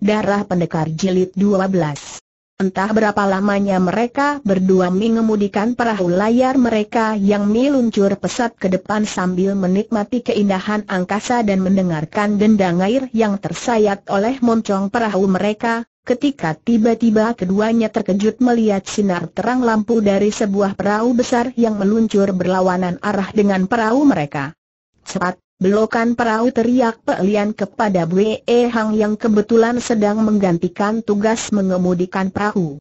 Darah Pendekar Jilid 12 Entah berapa lamanya mereka berdua mengemudikan perahu layar mereka yang meluncur pesat ke depan sambil menikmati keindahan angkasa dan mendengarkan dendang air yang tersayat oleh moncong perahu mereka, ketika tiba-tiba keduanya terkejut melihat sinar terang lampu dari sebuah perahu besar yang meluncur berlawanan arah dengan perahu mereka. Cepat, Belokan perahu teriak Pelian kepada E Hang yang kebetulan sedang menggantikan tugas mengemudikan perahu.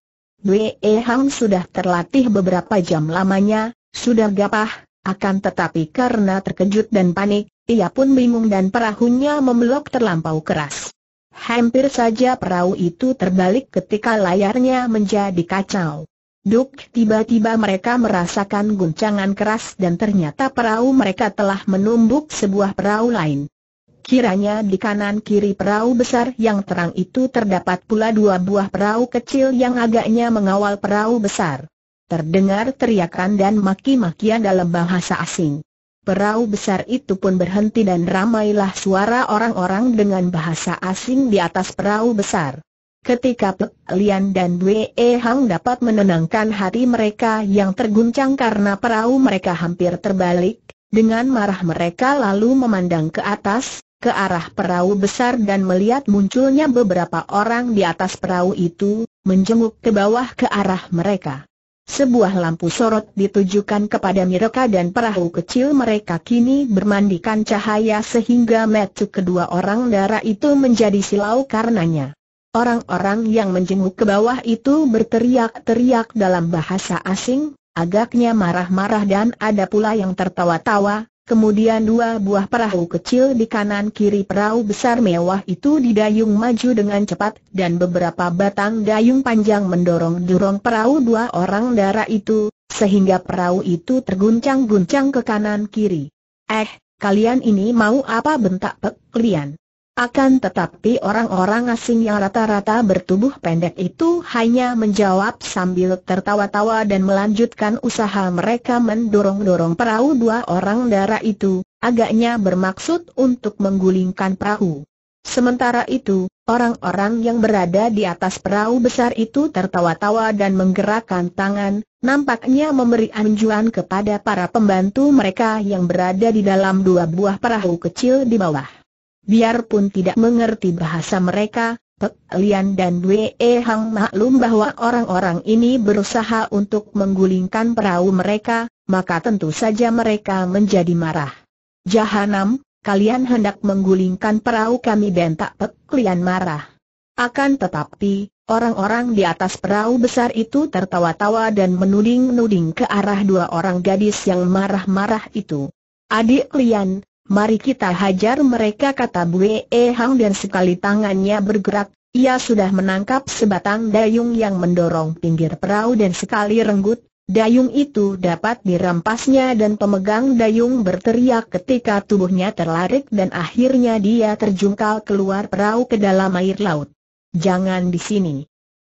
E Hang sudah terlatih beberapa jam lamanya, sudah gapah, akan tetapi karena terkejut dan panik, ia pun bingung dan perahunya membelok terlampau keras. Hampir saja perahu itu terbalik ketika layarnya menjadi kacau. Duk, tiba-tiba mereka merasakan guncangan keras dan ternyata perahu mereka telah menumbuk sebuah perahu lain. Kiranya di kanan kiri perahu besar yang terang itu terdapat pula dua buah perahu kecil yang agaknya mengawal perahu besar. Terdengar teriakan dan maki-makian dalam bahasa asing. Perahu besar itu pun berhenti dan ramailah suara orang-orang dengan bahasa asing di atas perahu besar. Ketika Pek Lian dan Wee Hang dapat menenangkan hati mereka yang terguncang karena perahu mereka hampir terbalik, dengan marah mereka lalu memandang ke atas, ke arah perahu besar dan melihat munculnya beberapa orang di atas perahu itu, menjenguk ke bawah ke arah mereka. Sebuah lampu sorot ditujukan kepada mereka dan perahu kecil mereka kini bermandikan cahaya sehingga metu kedua orang darah itu menjadi silau karenanya. Orang-orang yang menjenguk ke bawah itu berteriak-teriak dalam bahasa asing, agaknya marah-marah dan ada pula yang tertawa-tawa, kemudian dua buah perahu kecil di kanan kiri perahu besar mewah itu didayung maju dengan cepat dan beberapa batang dayung panjang mendorong dorong perahu dua orang darah itu, sehingga perahu itu terguncang-guncang ke kanan kiri. Eh, kalian ini mau apa bentak Pek kalian? Akan tetapi orang-orang asing yang rata-rata bertubuh pendek itu hanya menjawab sambil tertawa-tawa dan melanjutkan usaha mereka mendorong-dorong perahu dua orang darah itu, agaknya bermaksud untuk menggulingkan perahu. Sementara itu, orang-orang yang berada di atas perahu besar itu tertawa-tawa dan menggerakkan tangan, nampaknya memberi anjuran kepada para pembantu mereka yang berada di dalam dua buah perahu kecil di bawah. Biarpun tidak mengerti bahasa mereka, Pek Lian dan Wei Hang maklum bahwa orang-orang ini berusaha untuk menggulingkan perahu mereka, maka tentu saja mereka menjadi marah. Jahanam, kalian hendak menggulingkan perahu kami bentak Pek Lian marah. Akan tetapi, orang-orang di atas perahu besar itu tertawa-tawa dan menuding-nuding ke arah dua orang gadis yang marah-marah itu. Adik Lian, Mari kita hajar mereka kata Bue e Hang dan sekali tangannya bergerak, ia sudah menangkap sebatang dayung yang mendorong pinggir perahu dan sekali renggut, dayung itu dapat dirampasnya dan pemegang dayung berteriak ketika tubuhnya terlarik dan akhirnya dia terjungkal keluar perahu ke dalam air laut. Jangan di sini,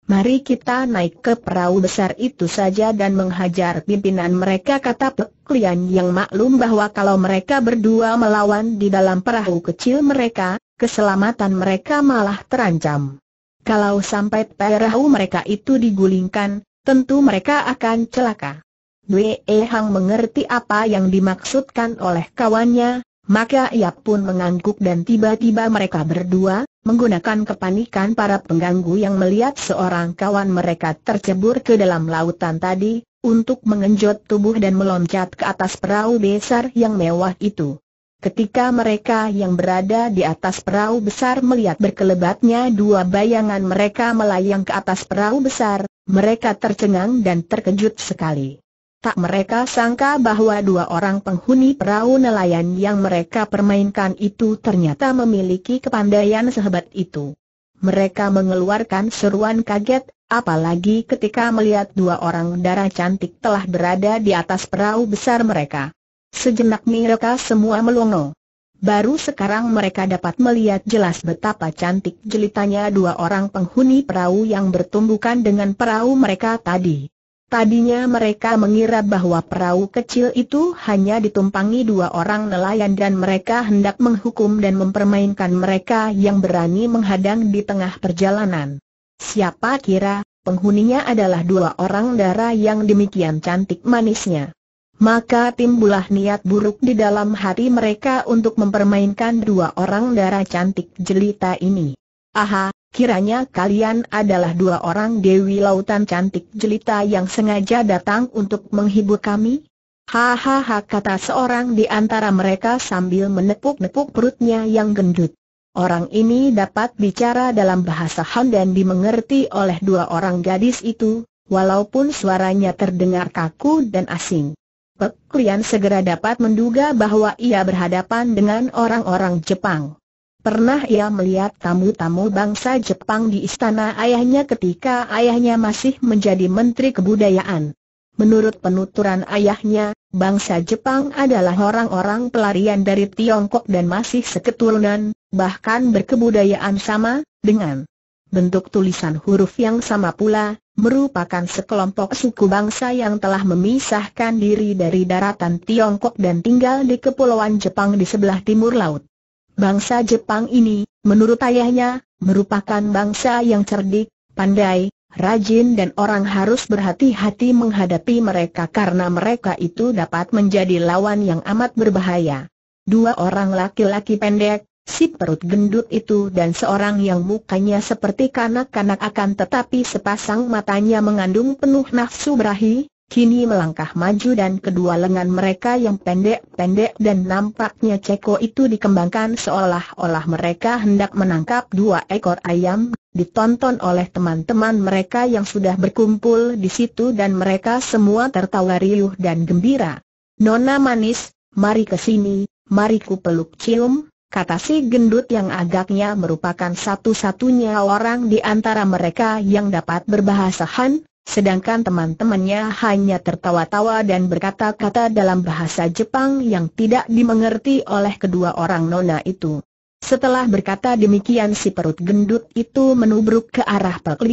Mari kita naik ke perahu besar itu saja dan menghajar pimpinan mereka kata Pek Lian yang maklum bahwa kalau mereka berdua melawan di dalam perahu kecil mereka, keselamatan mereka malah terancam. Kalau sampai perahu mereka itu digulingkan, tentu mereka akan celaka. Dwee Ehang Hang mengerti apa yang dimaksudkan oleh kawannya, maka ia pun mengangguk dan tiba-tiba mereka berdua, menggunakan kepanikan para pengganggu yang melihat seorang kawan mereka tercebur ke dalam lautan tadi, untuk mengenjot tubuh dan meloncat ke atas perahu besar yang mewah itu. Ketika mereka yang berada di atas perahu besar melihat berkelebatnya dua bayangan mereka melayang ke atas perahu besar, mereka tercengang dan terkejut sekali. Tak mereka sangka bahwa dua orang penghuni perahu nelayan yang mereka permainkan itu ternyata memiliki kepandaian sehebat itu. Mereka mengeluarkan seruan kaget, apalagi ketika melihat dua orang darah cantik telah berada di atas perahu besar mereka. Sejenak mereka semua melongo. Baru sekarang mereka dapat melihat jelas betapa cantik jelitanya dua orang penghuni perahu yang bertumbukan dengan perahu mereka tadi. Tadinya mereka mengira bahwa perahu kecil itu hanya ditumpangi dua orang nelayan dan mereka hendak menghukum dan mempermainkan mereka yang berani menghadang di tengah perjalanan. Siapa kira, penghuninya adalah dua orang dara yang demikian cantik manisnya. Maka timbulah niat buruk di dalam hati mereka untuk mempermainkan dua orang dara cantik jelita ini. Aha, Kiranya kalian adalah dua orang Dewi Lautan cantik jelita yang sengaja datang untuk menghibur kami? Hahaha kata seorang di antara mereka sambil menepuk-nepuk perutnya yang gendut. Orang ini dapat bicara dalam bahasa Han dan dimengerti oleh dua orang gadis itu, walaupun suaranya terdengar kaku dan asing. Pek Lian segera dapat menduga bahwa ia berhadapan dengan orang-orang Jepang. Pernah ia melihat tamu-tamu bangsa Jepang di istana ayahnya ketika ayahnya masih menjadi Menteri Kebudayaan. Menurut penuturan ayahnya, bangsa Jepang adalah orang-orang pelarian dari Tiongkok dan masih seketurunan, bahkan berkebudayaan sama, dengan bentuk tulisan huruf yang sama pula, merupakan sekelompok suku bangsa yang telah memisahkan diri dari daratan Tiongkok dan tinggal di Kepulauan Jepang di sebelah timur laut. Bangsa Jepang ini, menurut ayahnya, merupakan bangsa yang cerdik, pandai, rajin dan orang harus berhati-hati menghadapi mereka karena mereka itu dapat menjadi lawan yang amat berbahaya. Dua orang laki-laki pendek, si perut gendut itu dan seorang yang mukanya seperti kanak-kanak akan tetapi sepasang matanya mengandung penuh nafsu berahi, kini melangkah maju dan kedua lengan mereka yang pendek-pendek dan nampaknya ceko itu dikembangkan seolah-olah mereka hendak menangkap dua ekor ayam, ditonton oleh teman-teman mereka yang sudah berkumpul di situ dan mereka semua tertawa riuh dan gembira. Nona manis, mari ke sini, mari ku peluk cium, kata si gendut yang agaknya merupakan satu-satunya orang di antara mereka yang dapat berbahasa Han, Sedangkan teman-temannya hanya tertawa-tawa dan berkata-kata dalam bahasa Jepang yang tidak dimengerti oleh kedua orang nona itu. Setelah berkata demikian si perut gendut itu menubruk ke arah Pak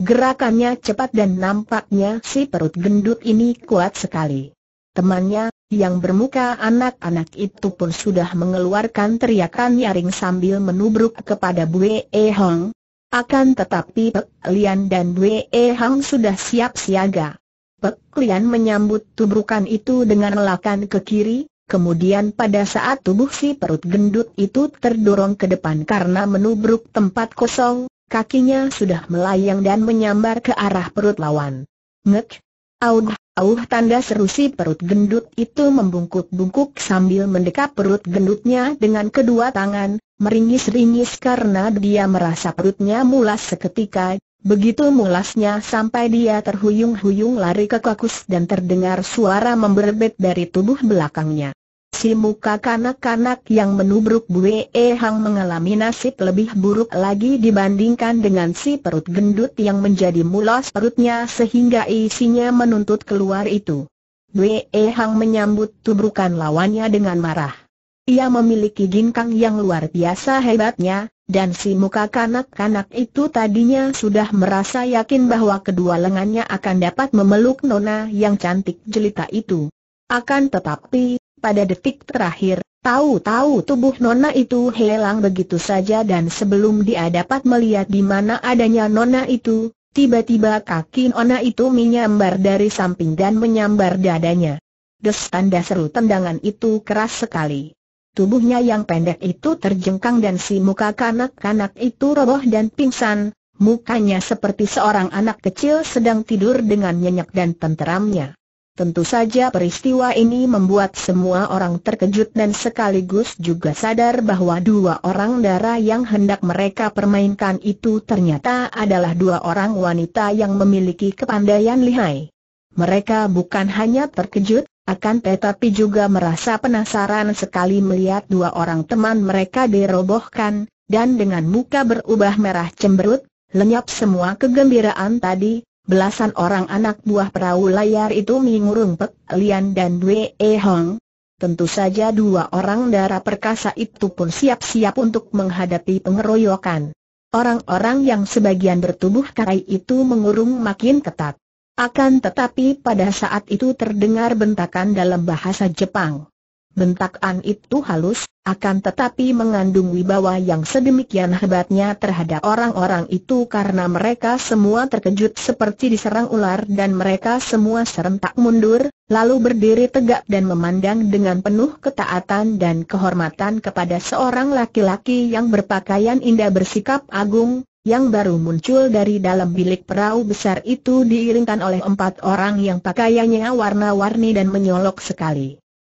Gerakannya cepat dan nampaknya si perut gendut ini kuat sekali. Temannya, yang bermuka anak-anak itu pun sudah mengeluarkan teriakan nyaring sambil menubruk kepada Bue E Hong, akan tetapi Pek Lian dan Wei Hang sudah siap siaga. Pek Lian menyambut tubrukan itu dengan lelakan ke kiri, kemudian pada saat tubuh si perut gendut itu terdorong ke depan karena menubruk tempat kosong, kakinya sudah melayang dan menyambar ke arah perut lawan. Ngek! Aud! Auh tanda seru si perut gendut itu membungkuk-bungkuk sambil mendekap perut gendutnya dengan kedua tangan, meringis-ringis karena dia merasa perutnya mulas seketika, begitu mulasnya sampai dia terhuyung-huyung lari ke kakus dan terdengar suara memberbet dari tubuh belakangnya. Si muka kanak-kanak yang menubruk Bue Hang mengalami nasib lebih buruk lagi dibandingkan dengan si perut gendut yang menjadi mulas perutnya sehingga isinya menuntut keluar itu. Bue Hang menyambut tubrukan lawannya dengan marah. Ia memiliki ginkang yang luar biasa hebatnya, dan si muka kanak-kanak itu tadinya sudah merasa yakin bahwa kedua lengannya akan dapat memeluk nona yang cantik jelita itu. Akan tetapi, pada detik terakhir, tahu-tahu tubuh Nona itu hilang begitu saja dan sebelum dia dapat melihat di mana adanya Nona itu, tiba-tiba kaki Nona itu menyambar dari samping dan menyambar dadanya. Des tanda seru tendangan itu keras sekali. Tubuhnya yang pendek itu terjengkang dan si muka kanak-kanak itu roboh dan pingsan, mukanya seperti seorang anak kecil sedang tidur dengan nyenyak dan tenteramnya. Tentu saja peristiwa ini membuat semua orang terkejut dan sekaligus juga sadar bahwa dua orang darah yang hendak mereka permainkan itu ternyata adalah dua orang wanita yang memiliki kepandaian lihai. Mereka bukan hanya terkejut, akan tetapi juga merasa penasaran sekali melihat dua orang teman mereka dirobohkan, dan dengan muka berubah merah cemberut, lenyap semua kegembiraan tadi, Belasan orang anak buah perahu layar itu mengurung Pek Lian dan Dwe Hong. Tentu saja dua orang darah perkasa itu pun siap-siap untuk menghadapi pengeroyokan. Orang-orang yang sebagian bertubuh karai itu mengurung makin ketat. Akan tetapi pada saat itu terdengar bentakan dalam bahasa Jepang. Bentakan itu halus, akan tetapi mengandung wibawa yang sedemikian hebatnya terhadap orang-orang itu karena mereka semua terkejut seperti diserang ular dan mereka semua serentak mundur, lalu berdiri tegak dan memandang dengan penuh ketaatan dan kehormatan kepada seorang laki-laki yang berpakaian indah bersikap agung, yang baru muncul dari dalam bilik perahu besar itu diiringkan oleh empat orang yang pakaiannya warna-warni dan menyolok sekali.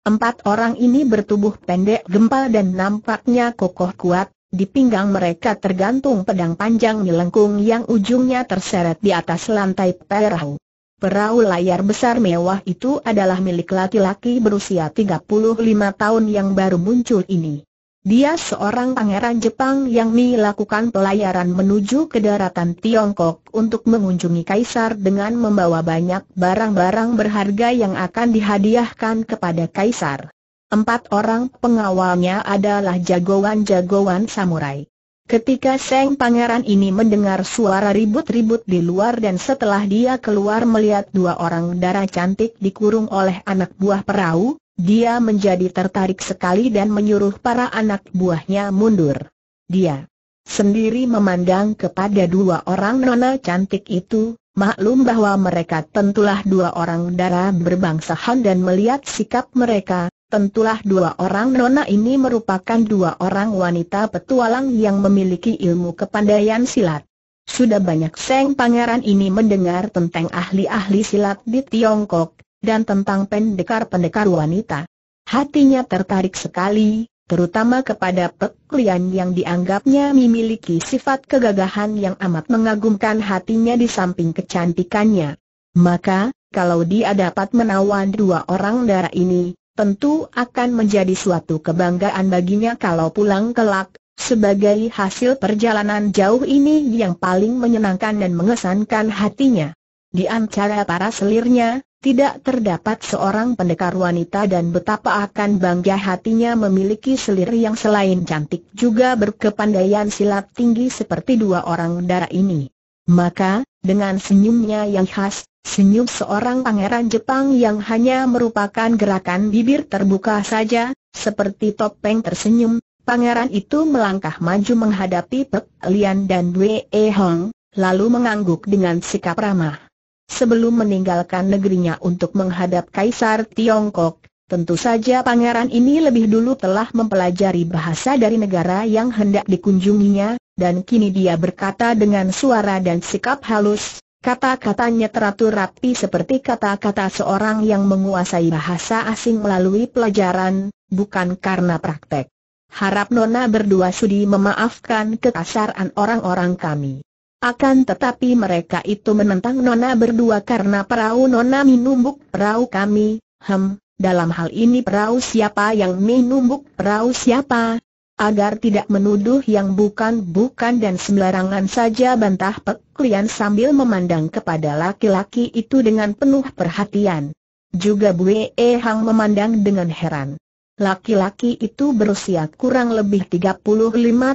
Empat orang ini bertubuh pendek gempal dan nampaknya kokoh kuat, di pinggang mereka tergantung pedang panjang melengkung yang ujungnya terseret di atas lantai perahu. Perahu layar besar mewah itu adalah milik laki-laki berusia 35 tahun yang baru muncul ini. Dia seorang pangeran Jepang yang melakukan pelayaran menuju ke daratan Tiongkok untuk mengunjungi kaisar dengan membawa banyak barang-barang berharga yang akan dihadiahkan kepada kaisar. Empat orang pengawalnya adalah jagoan-jagoan samurai. Ketika Seng Pangeran ini mendengar suara ribut-ribut di luar dan setelah dia keluar melihat dua orang darah cantik dikurung oleh anak buah perahu, dia menjadi tertarik sekali dan menyuruh para anak buahnya mundur. Dia sendiri memandang kepada dua orang nona cantik itu, maklum bahwa mereka tentulah dua orang darah berbangsa Han dan melihat sikap mereka, tentulah dua orang nona ini merupakan dua orang wanita petualang yang memiliki ilmu kepandaian silat. Sudah banyak Seng Pangeran ini mendengar tentang ahli-ahli silat di Tiongkok, dan tentang pendekar-pendekar wanita. Hatinya tertarik sekali, terutama kepada peklian yang dianggapnya memiliki sifat kegagahan yang amat mengagumkan hatinya di samping kecantikannya. Maka, kalau dia dapat menawan dua orang darah ini, tentu akan menjadi suatu kebanggaan baginya kalau pulang kelak, sebagai hasil perjalanan jauh ini yang paling menyenangkan dan mengesankan hatinya. Di antara para selirnya, tidak terdapat seorang pendekar wanita dan betapa akan bangga hatinya memiliki selir yang selain cantik juga berkepandaian silat tinggi seperti dua orang darah ini. Maka, dengan senyumnya yang khas, senyum seorang pangeran Jepang yang hanya merupakan gerakan bibir terbuka saja, seperti topeng tersenyum, pangeran itu melangkah maju menghadapi Pek Lian dan Wei Hong, lalu mengangguk dengan sikap ramah sebelum meninggalkan negerinya untuk menghadap Kaisar Tiongkok, tentu saja pangeran ini lebih dulu telah mempelajari bahasa dari negara yang hendak dikunjunginya, dan kini dia berkata dengan suara dan sikap halus, kata-katanya teratur rapi seperti kata-kata seorang yang menguasai bahasa asing melalui pelajaran, bukan karena praktek. Harap Nona berdua sudi memaafkan kekasaran orang-orang kami. Akan tetapi mereka itu menentang Nona berdua karena perahu Nona minumbuk perahu kami, hem, dalam hal ini perahu siapa yang minumbuk perahu siapa? Agar tidak menuduh yang bukan-bukan dan sembarangan saja bantah peklian sambil memandang kepada laki-laki itu dengan penuh perhatian. Juga bu e Hang memandang dengan heran. Laki-laki itu berusia kurang lebih 35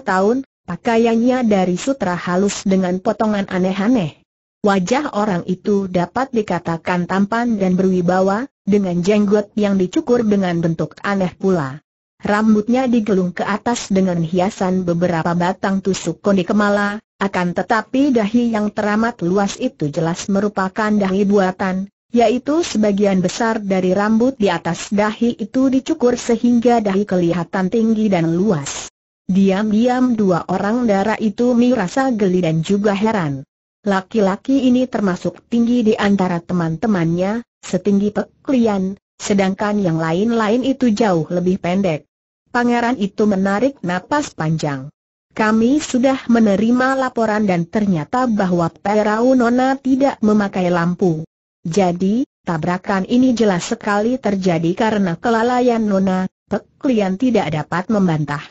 tahun, Pakaiannya dari sutra halus dengan potongan aneh-aneh. Wajah orang itu dapat dikatakan tampan dan berwibawa, dengan jenggot yang dicukur dengan bentuk aneh pula. Rambutnya digelung ke atas dengan hiasan beberapa batang tusuk kondi kemala, akan tetapi dahi yang teramat luas itu jelas merupakan dahi buatan, yaitu sebagian besar dari rambut di atas dahi itu dicukur sehingga dahi kelihatan tinggi dan luas. Diam-diam dua orang darah itu merasa geli dan juga heran. Laki-laki ini termasuk tinggi di antara teman-temannya, setinggi peklian, sedangkan yang lain-lain itu jauh lebih pendek. Pangeran itu menarik napas panjang. Kami sudah menerima laporan dan ternyata bahwa Perau Nona tidak memakai lampu. Jadi, tabrakan ini jelas sekali terjadi karena kelalaian Nona, Peklian tidak dapat membantah.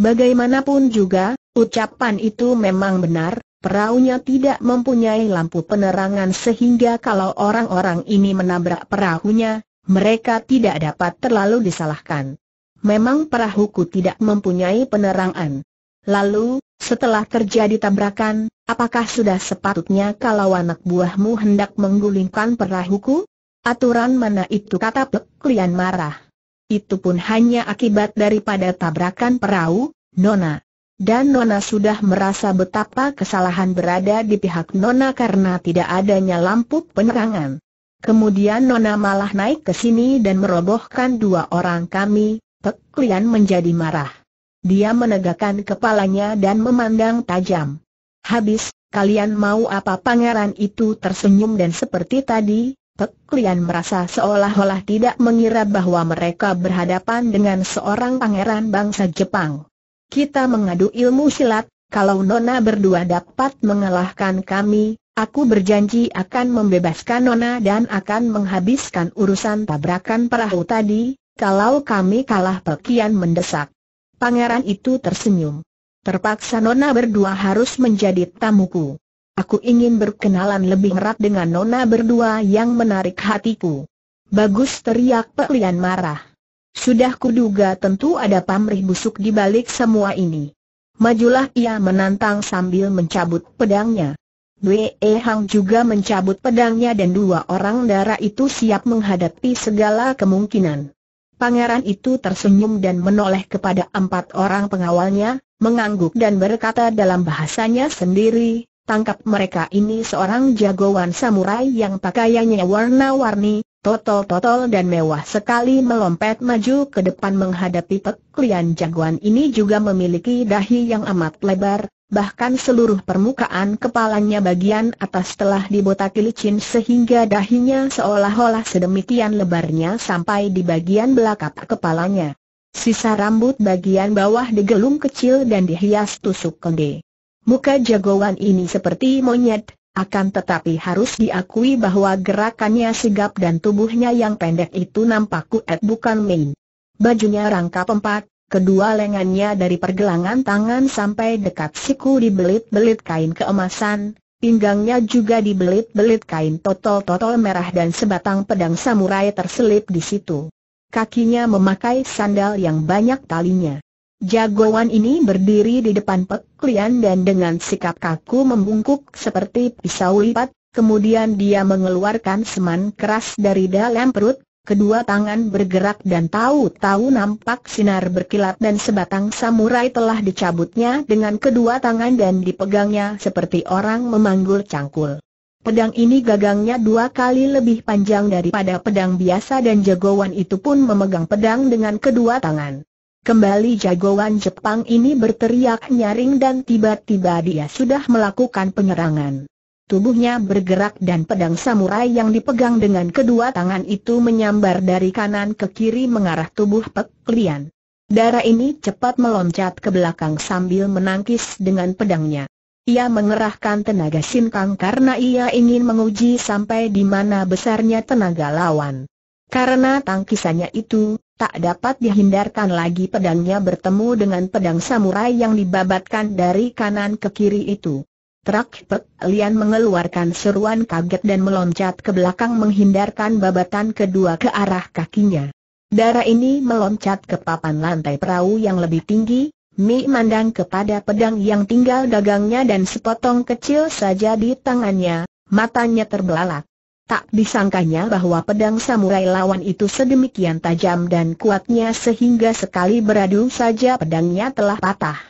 Bagaimanapun juga, ucapan itu memang benar, Perahunya tidak mempunyai lampu penerangan sehingga kalau orang-orang ini menabrak perahunya, mereka tidak dapat terlalu disalahkan. Memang perahuku tidak mempunyai penerangan. Lalu, setelah terjadi tabrakan, apakah sudah sepatutnya kalau anak buahmu hendak menggulingkan perahuku? Aturan mana itu kata Pek Lian marah itu pun hanya akibat daripada tabrakan perahu, Nona. Dan Nona sudah merasa betapa kesalahan berada di pihak Nona karena tidak adanya lampu penerangan. Kemudian Nona malah naik ke sini dan merobohkan dua orang kami, Peklian menjadi marah. Dia menegakkan kepalanya dan memandang tajam. Habis, kalian mau apa pangeran itu tersenyum dan seperti tadi, Pek Lian merasa seolah-olah tidak mengira bahwa mereka berhadapan dengan seorang pangeran bangsa Jepang. Kita mengadu ilmu silat, kalau Nona berdua dapat mengalahkan kami, aku berjanji akan membebaskan Nona dan akan menghabiskan urusan tabrakan perahu tadi, kalau kami kalah Pekian mendesak. Pangeran itu tersenyum. Terpaksa Nona berdua harus menjadi tamuku. Aku ingin berkenalan lebih erat dengan Nona berdua yang menarik hatiku. Bagus teriak Pelian Lian marah. Sudah kuduga tentu ada pamrih busuk di balik semua ini. Majulah ia menantang sambil mencabut pedangnya. Wei Hang juga mencabut pedangnya dan dua orang darah itu siap menghadapi segala kemungkinan. Pangeran itu tersenyum dan menoleh kepada empat orang pengawalnya, mengangguk dan berkata dalam bahasanya sendiri, tangkap mereka ini seorang jagoan samurai yang pakaiannya warna-warni, totol-totol dan mewah sekali melompat maju ke depan menghadapi peklian jagoan ini juga memiliki dahi yang amat lebar, bahkan seluruh permukaan kepalanya bagian atas telah dibotaki licin sehingga dahinya seolah-olah sedemikian lebarnya sampai di bagian belakang kepalanya. Sisa rambut bagian bawah digelung kecil dan dihias tusuk konde. Muka jagoan ini seperti monyet, akan tetapi harus diakui bahwa gerakannya sigap dan tubuhnya yang pendek itu nampak kuat bukan main. Bajunya rangkap empat, kedua lengannya dari pergelangan tangan sampai dekat siku dibelit-belit kain keemasan, pinggangnya juga dibelit-belit kain totol-totol merah dan sebatang pedang samurai terselip di situ. Kakinya memakai sandal yang banyak talinya. Jagoan ini berdiri di depan Pek dan dengan sikap kaku membungkuk seperti pisau lipat, kemudian dia mengeluarkan seman keras dari dalam perut, kedua tangan bergerak dan tahu-tahu nampak sinar berkilat dan sebatang samurai telah dicabutnya dengan kedua tangan dan dipegangnya seperti orang memanggul cangkul. Pedang ini gagangnya dua kali lebih panjang daripada pedang biasa dan jagoan itu pun memegang pedang dengan kedua tangan. Kembali jagoan Jepang ini berteriak nyaring dan tiba-tiba dia sudah melakukan penyerangan. Tubuhnya bergerak dan pedang samurai yang dipegang dengan kedua tangan itu menyambar dari kanan ke kiri mengarah tubuh Pek Lian. Darah ini cepat meloncat ke belakang sambil menangkis dengan pedangnya. Ia mengerahkan tenaga sinkang karena ia ingin menguji sampai di mana besarnya tenaga lawan. Karena tangkisannya itu, tak dapat dihindarkan lagi pedangnya bertemu dengan pedang samurai yang dibabatkan dari kanan ke kiri itu. Trak Pek Lian mengeluarkan seruan kaget dan meloncat ke belakang menghindarkan babatan kedua ke arah kakinya. Darah ini meloncat ke papan lantai perahu yang lebih tinggi, Mi mandang kepada pedang yang tinggal dagangnya dan sepotong kecil saja di tangannya, matanya terbelalak. Tak disangkanya bahwa pedang samurai lawan itu sedemikian tajam dan kuatnya sehingga sekali beradu saja pedangnya telah patah.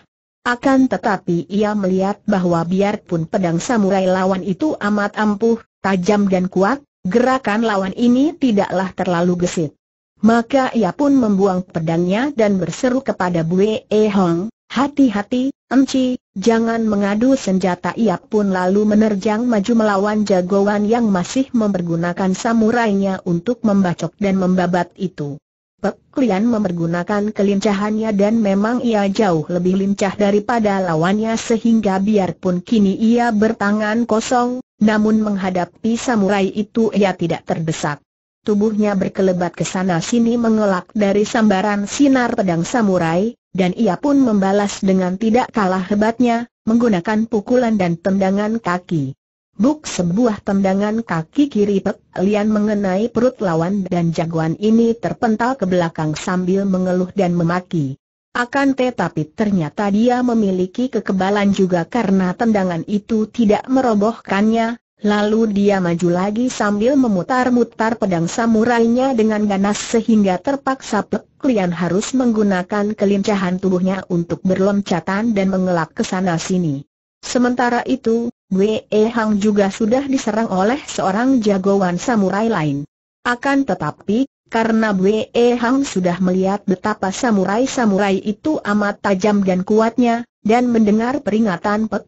Akan tetapi ia melihat bahwa biarpun pedang samurai lawan itu amat ampuh, tajam dan kuat, gerakan lawan ini tidaklah terlalu gesit. Maka ia pun membuang pedangnya dan berseru kepada Bue E Hong, Hati-hati, Emci, jangan mengadu senjata ia pun lalu menerjang maju melawan jagoan yang masih mempergunakan samurainya untuk membacok dan membabat itu. Pek Lian mempergunakan kelincahannya dan memang ia jauh lebih lincah daripada lawannya sehingga biarpun kini ia bertangan kosong, namun menghadapi samurai itu ia tidak terdesak. Tubuhnya berkelebat ke sana sini mengelak dari sambaran sinar pedang samurai, dan ia pun membalas dengan tidak kalah hebatnya, menggunakan pukulan dan tendangan kaki. Buk sebuah tendangan kaki kiri Pek Lian mengenai perut lawan dan jagoan ini terpental ke belakang sambil mengeluh dan memaki. Akan tetapi ternyata dia memiliki kekebalan juga karena tendangan itu tidak merobohkannya, Lalu dia maju lagi sambil memutar-mutar pedang samurainya dengan ganas sehingga terpaksa Pek harus menggunakan kelincahan tubuhnya untuk berloncatan dan mengelak ke sana sini. Sementara itu, Wei Hang juga sudah diserang oleh seorang jagoan samurai lain. Akan tetapi, karena Wei Hang sudah melihat betapa samurai-samurai itu amat tajam dan kuatnya, dan mendengar peringatan Pek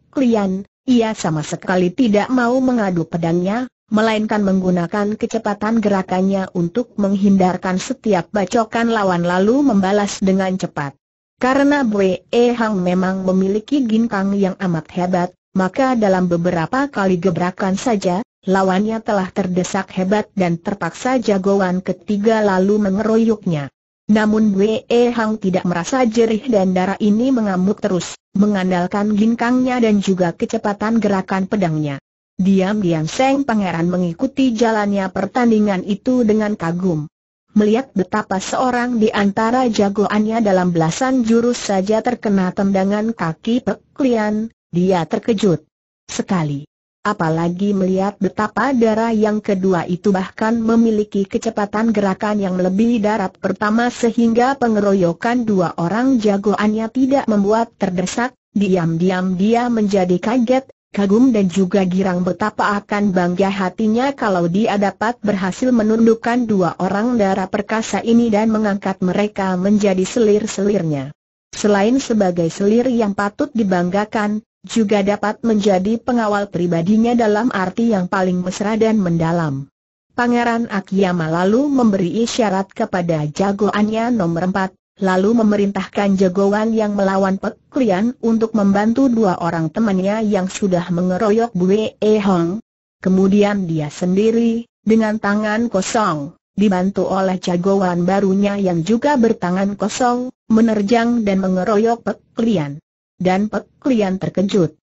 ia sama sekali tidak mau mengadu pedangnya, melainkan menggunakan kecepatan gerakannya untuk menghindarkan setiap bacokan lawan lalu membalas dengan cepat. Karena Bwe Hang memang memiliki ginkang yang amat hebat, maka dalam beberapa kali gebrakan saja, lawannya telah terdesak hebat dan terpaksa jagoan ketiga lalu mengeroyoknya. Namun Wei Hang tidak merasa jerih dan darah ini mengamuk terus, mengandalkan ginkangnya dan juga kecepatan gerakan pedangnya. Diam-diam Seng Pangeran mengikuti jalannya pertandingan itu dengan kagum. Melihat betapa seorang di antara jagoannya dalam belasan jurus saja terkena tendangan kaki peklian, dia terkejut sekali. Apalagi melihat betapa darah yang kedua itu bahkan memiliki kecepatan gerakan yang lebih darat pertama sehingga pengeroyokan dua orang jagoannya tidak membuat terdesak, diam-diam dia menjadi kaget, kagum dan juga girang betapa akan bangga hatinya kalau dia dapat berhasil menundukkan dua orang darah perkasa ini dan mengangkat mereka menjadi selir-selirnya. Selain sebagai selir yang patut dibanggakan, juga dapat menjadi pengawal pribadinya dalam arti yang paling mesra dan mendalam. Pangeran Akiyama lalu memberi isyarat kepada jagoannya nomor empat, lalu memerintahkan jagoan yang melawan peklian untuk membantu dua orang temannya yang sudah mengeroyok Bue E Hong. Kemudian dia sendiri, dengan tangan kosong, dibantu oleh jagoan barunya yang juga bertangan kosong, menerjang dan mengeroyok peklian dan peklian terkejut.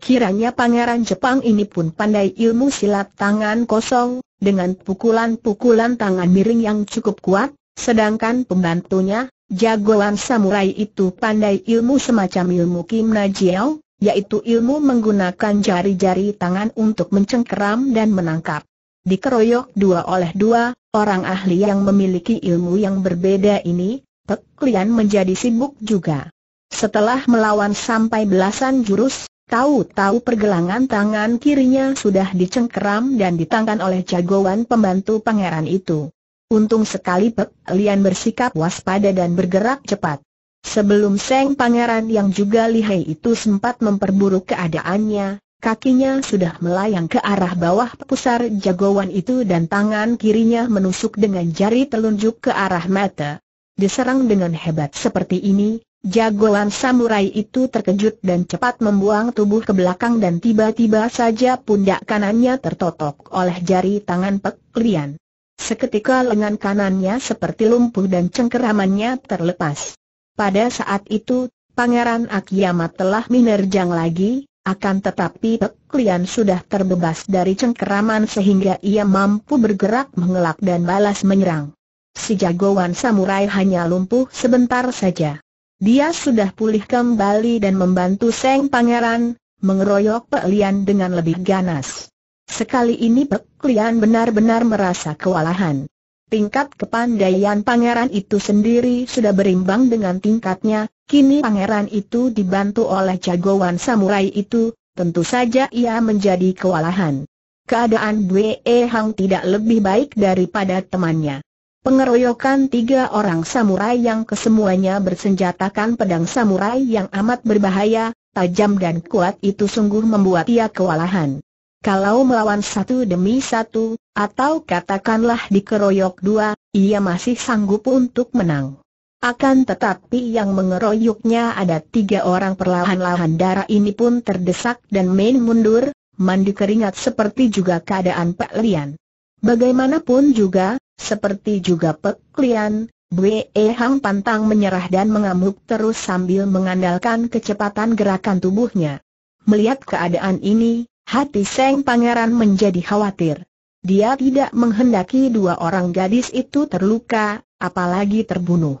Kiranya pangeran Jepang ini pun pandai ilmu silat tangan kosong, dengan pukulan-pukulan tangan miring yang cukup kuat, sedangkan pembantunya, jagoan samurai itu pandai ilmu semacam ilmu Kim Najiao, yaitu ilmu menggunakan jari-jari tangan untuk mencengkeram dan menangkap. Dikeroyok dua oleh dua, orang ahli yang memiliki ilmu yang berbeda ini, Pek menjadi sibuk juga. Setelah melawan sampai belasan jurus, tahu-tahu pergelangan tangan kirinya sudah dicengkeram dan ditangkan oleh jagoan pembantu pangeran itu. Untung sekali Pek Lian bersikap waspada dan bergerak cepat. Sebelum Seng Pangeran yang juga lihai itu sempat memperburuk keadaannya, kakinya sudah melayang ke arah bawah pusar jagoan itu dan tangan kirinya menusuk dengan jari telunjuk ke arah mata. Diserang dengan hebat seperti ini, Jagoan samurai itu terkejut dan cepat membuang tubuh ke belakang dan tiba-tiba saja pundak kanannya tertotok oleh jari tangan Pek Lian. Seketika lengan kanannya seperti lumpuh dan cengkeramannya terlepas. Pada saat itu, Pangeran Akiyama telah menerjang lagi, akan tetapi Pek Lian sudah terbebas dari cengkeraman sehingga ia mampu bergerak mengelak dan balas menyerang. Si jagoan samurai hanya lumpuh sebentar saja. Dia sudah pulih kembali dan membantu Seng Pangeran, mengeroyok Pek Lian dengan lebih ganas. Sekali ini Pek Lian benar-benar merasa kewalahan. Tingkat kepandaian pangeran itu sendiri sudah berimbang dengan tingkatnya, kini pangeran itu dibantu oleh jagoan samurai itu, tentu saja ia menjadi kewalahan. Keadaan Bwe Hang tidak lebih baik daripada temannya. Pengeroyokan tiga orang samurai yang kesemuanya bersenjatakan pedang samurai yang amat berbahaya, tajam dan kuat itu sungguh membuat ia kewalahan. Kalau melawan satu demi satu, atau katakanlah dikeroyok dua, ia masih sanggup untuk menang. Akan tetapi yang mengeroyoknya ada tiga orang perlahan-lahan darah ini pun terdesak dan main mundur, mandi keringat seperti juga keadaan Pak Lian. Bagaimanapun juga, seperti juga peklian, Lian, Bwe Hang pantang menyerah dan mengamuk terus sambil mengandalkan kecepatan gerakan tubuhnya. Melihat keadaan ini, hati Seng Pangeran menjadi khawatir. Dia tidak menghendaki dua orang gadis itu terluka, apalagi terbunuh.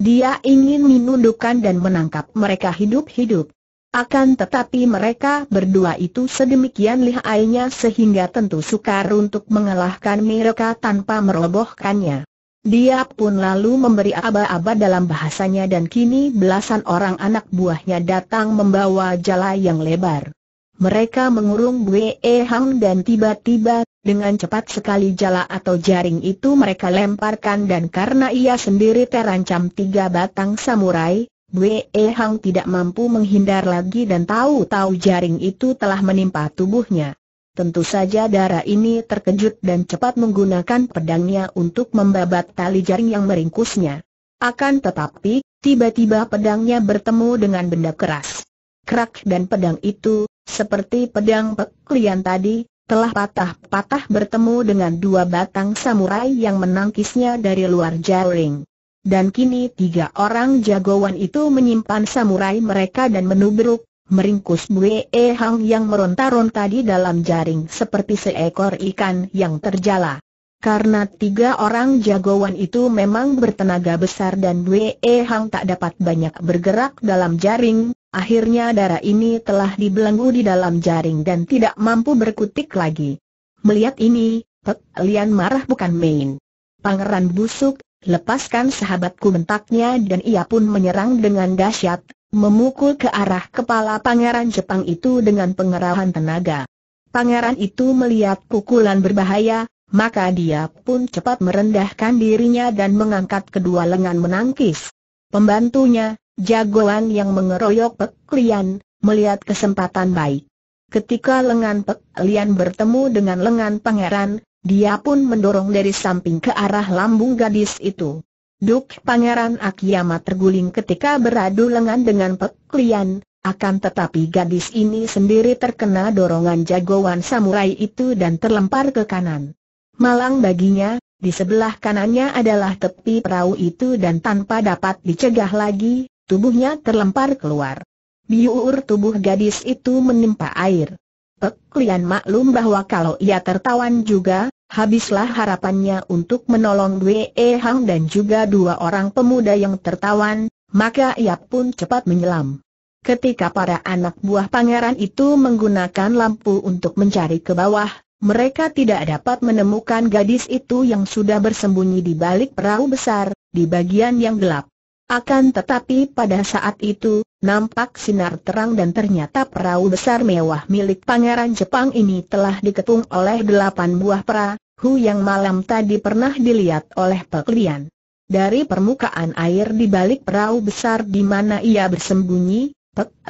Dia ingin menundukkan dan menangkap mereka hidup-hidup. Akan tetapi mereka berdua itu sedemikian lihainya sehingga tentu sukar untuk mengalahkan mereka tanpa merobohkannya. Dia pun lalu memberi aba-aba dalam bahasanya dan kini belasan orang anak buahnya datang membawa jala yang lebar. Mereka mengurung Bwe Hang dan tiba-tiba, dengan cepat sekali jala atau jaring itu mereka lemparkan dan karena ia sendiri terancam tiga batang samurai, Bwe Hang tidak mampu menghindar lagi dan tahu-tahu jaring itu telah menimpa tubuhnya. Tentu saja darah ini terkejut dan cepat menggunakan pedangnya untuk membabat tali jaring yang meringkusnya. Akan tetapi, tiba-tiba pedangnya bertemu dengan benda keras. Kerak dan pedang itu, seperti pedang peklian tadi, telah patah-patah bertemu dengan dua batang samurai yang menangkisnya dari luar jaring dan kini tiga orang jagoan itu menyimpan samurai mereka dan menubruk, meringkus Bue Hang yang meronta-ronta di dalam jaring seperti seekor ikan yang terjala. Karena tiga orang jagoan itu memang bertenaga besar dan Bue Hang tak dapat banyak bergerak dalam jaring, akhirnya darah ini telah dibelenggu di dalam jaring dan tidak mampu berkutik lagi. Melihat ini, Pek Lian marah bukan main. Pangeran busuk, Lepaskan sahabatku bentaknya dan ia pun menyerang dengan dahsyat, memukul ke arah kepala pangeran Jepang itu dengan pengerahan tenaga. Pangeran itu melihat pukulan berbahaya, maka dia pun cepat merendahkan dirinya dan mengangkat kedua lengan menangkis. Pembantunya, jagoan yang mengeroyok Pek Lian, melihat kesempatan baik. Ketika lengan Pek Lian bertemu dengan lengan pangeran, dia pun mendorong dari samping ke arah lambung gadis itu. Duk Pangeran Akiyama terguling ketika beradu lengan dengan Pek Lian, akan tetapi gadis ini sendiri terkena dorongan jagoan samurai itu dan terlempar ke kanan. Malang baginya, di sebelah kanannya adalah tepi perahu itu dan tanpa dapat dicegah lagi, tubuhnya terlempar keluar. Biur tubuh gadis itu menimpa air. Eh, klien maklum bahwa kalau ia tertawan juga, habislah harapannya untuk menolong Wei Hang dan juga dua orang pemuda yang tertawan, maka ia pun cepat menyelam. Ketika para anak buah pangeran itu menggunakan lampu untuk mencari ke bawah, mereka tidak dapat menemukan gadis itu yang sudah bersembunyi di balik perahu besar, di bagian yang gelap. Akan tetapi pada saat itu, Nampak sinar terang dan ternyata perahu besar mewah milik pangeran Jepang ini telah diketung oleh delapan buah perahu yang malam tadi pernah dilihat oleh Peklian. Dari permukaan air di balik perahu besar di mana ia bersembunyi,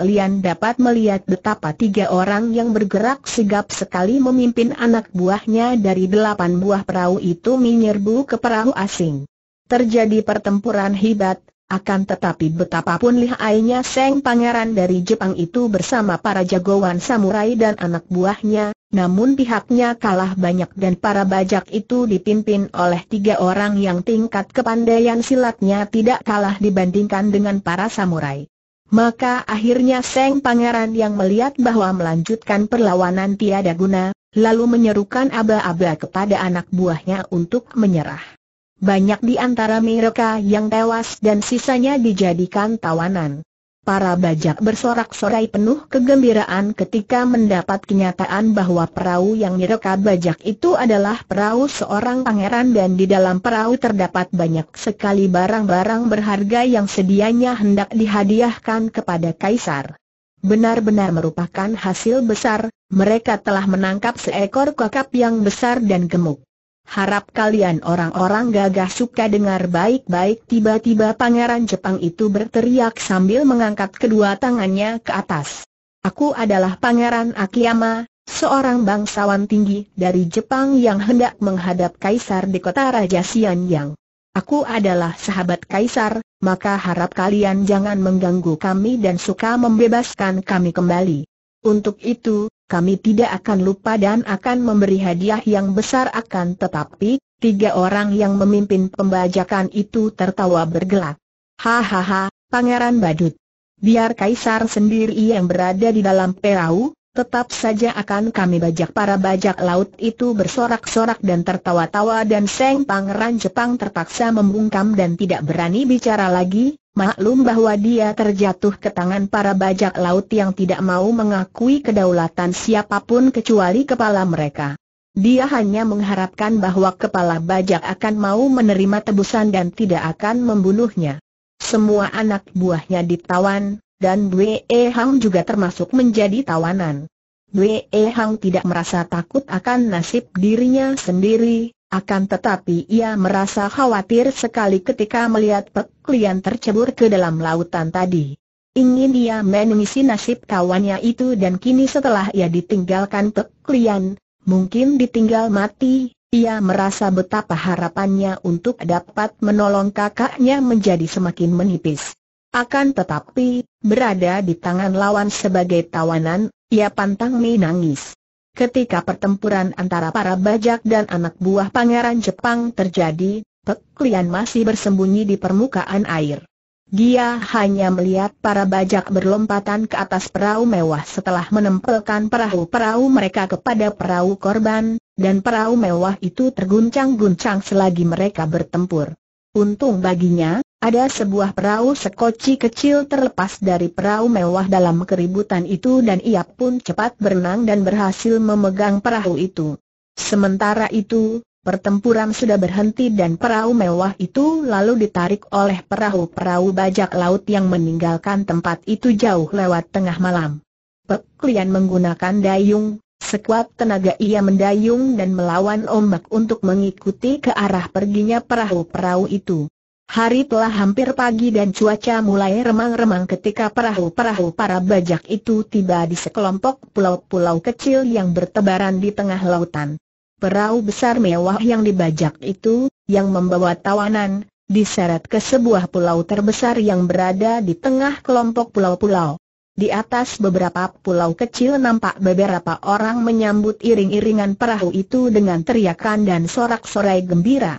Lian dapat melihat betapa tiga orang yang bergerak sigap sekali memimpin anak buahnya dari delapan buah perahu itu menyerbu ke perahu asing. Terjadi pertempuran hebat, akan tetapi betapapun lihainya Seng Pangeran dari Jepang itu bersama para jagoan samurai dan anak buahnya, namun pihaknya kalah banyak dan para bajak itu dipimpin oleh tiga orang yang tingkat kepandaian silatnya tidak kalah dibandingkan dengan para samurai. Maka akhirnya Seng Pangeran yang melihat bahwa melanjutkan perlawanan tiada guna, lalu menyerukan aba-aba kepada anak buahnya untuk menyerah. Banyak di antara mereka yang tewas dan sisanya dijadikan tawanan. Para bajak bersorak-sorai penuh kegembiraan ketika mendapat kenyataan bahwa perahu yang mereka bajak itu adalah perahu seorang pangeran dan di dalam perahu terdapat banyak sekali barang-barang berharga yang sedianya hendak dihadiahkan kepada kaisar. Benar-benar merupakan hasil besar, mereka telah menangkap seekor kakap yang besar dan gemuk. Harap kalian orang-orang gagah suka dengar baik-baik tiba-tiba pangeran Jepang itu berteriak sambil mengangkat kedua tangannya ke atas. Aku adalah pangeran Akiyama, seorang bangsawan tinggi dari Jepang yang hendak menghadap kaisar di kota Raja Xianyang. Aku adalah sahabat kaisar, maka harap kalian jangan mengganggu kami dan suka membebaskan kami kembali. Untuk itu, kami tidak akan lupa dan akan memberi hadiah yang besar akan tetapi, tiga orang yang memimpin pembajakan itu tertawa bergelak. Hahaha, Pangeran Badut. Biar Kaisar sendiri yang berada di dalam perahu, tetap saja akan kami bajak para bajak laut itu bersorak-sorak dan tertawa-tawa dan Seng Pangeran Jepang terpaksa membungkam dan tidak berani bicara lagi, Maklum bahwa dia terjatuh ke tangan para bajak laut yang tidak mau mengakui kedaulatan siapapun kecuali kepala mereka. Dia hanya mengharapkan bahwa kepala bajak akan mau menerima tebusan dan tidak akan membunuhnya. Semua anak buahnya ditawan, dan Bwe Hang juga termasuk menjadi tawanan. Bwe Hang tidak merasa takut akan nasib dirinya sendiri, akan tetapi ia merasa khawatir sekali ketika melihat peklian tercebur ke dalam lautan tadi. Ingin ia menemisi nasib kawannya itu dan kini setelah ia ditinggalkan peklian, mungkin ditinggal mati, ia merasa betapa harapannya untuk dapat menolong kakaknya menjadi semakin menipis. Akan tetapi, berada di tangan lawan sebagai tawanan, ia pantang menangis. Ketika pertempuran antara para bajak dan anak buah pangeran Jepang terjadi, Peklian masih bersembunyi di permukaan air. Dia hanya melihat para bajak berlompatan ke atas perahu mewah setelah menempelkan perahu-perahu mereka kepada perahu korban, dan perahu mewah itu terguncang-guncang selagi mereka bertempur. Untung baginya, ada sebuah perahu sekoci kecil terlepas dari perahu mewah dalam keributan itu dan ia pun cepat berenang dan berhasil memegang perahu itu. Sementara itu, pertempuran sudah berhenti dan perahu mewah itu lalu ditarik oleh perahu-perahu bajak laut yang meninggalkan tempat itu jauh lewat tengah malam. Peklian menggunakan dayung, Sekuat tenaga ia mendayung dan melawan ombak untuk mengikuti ke arah perginya perahu-perahu itu. Hari telah hampir pagi dan cuaca mulai remang-remang ketika perahu-perahu para bajak itu tiba di sekelompok pulau-pulau kecil yang bertebaran di tengah lautan. Perahu besar mewah yang dibajak itu, yang membawa tawanan, diseret ke sebuah pulau terbesar yang berada di tengah kelompok pulau-pulau. Di atas beberapa pulau kecil nampak beberapa orang menyambut iring-iringan perahu itu dengan teriakan dan sorak-sorai gembira.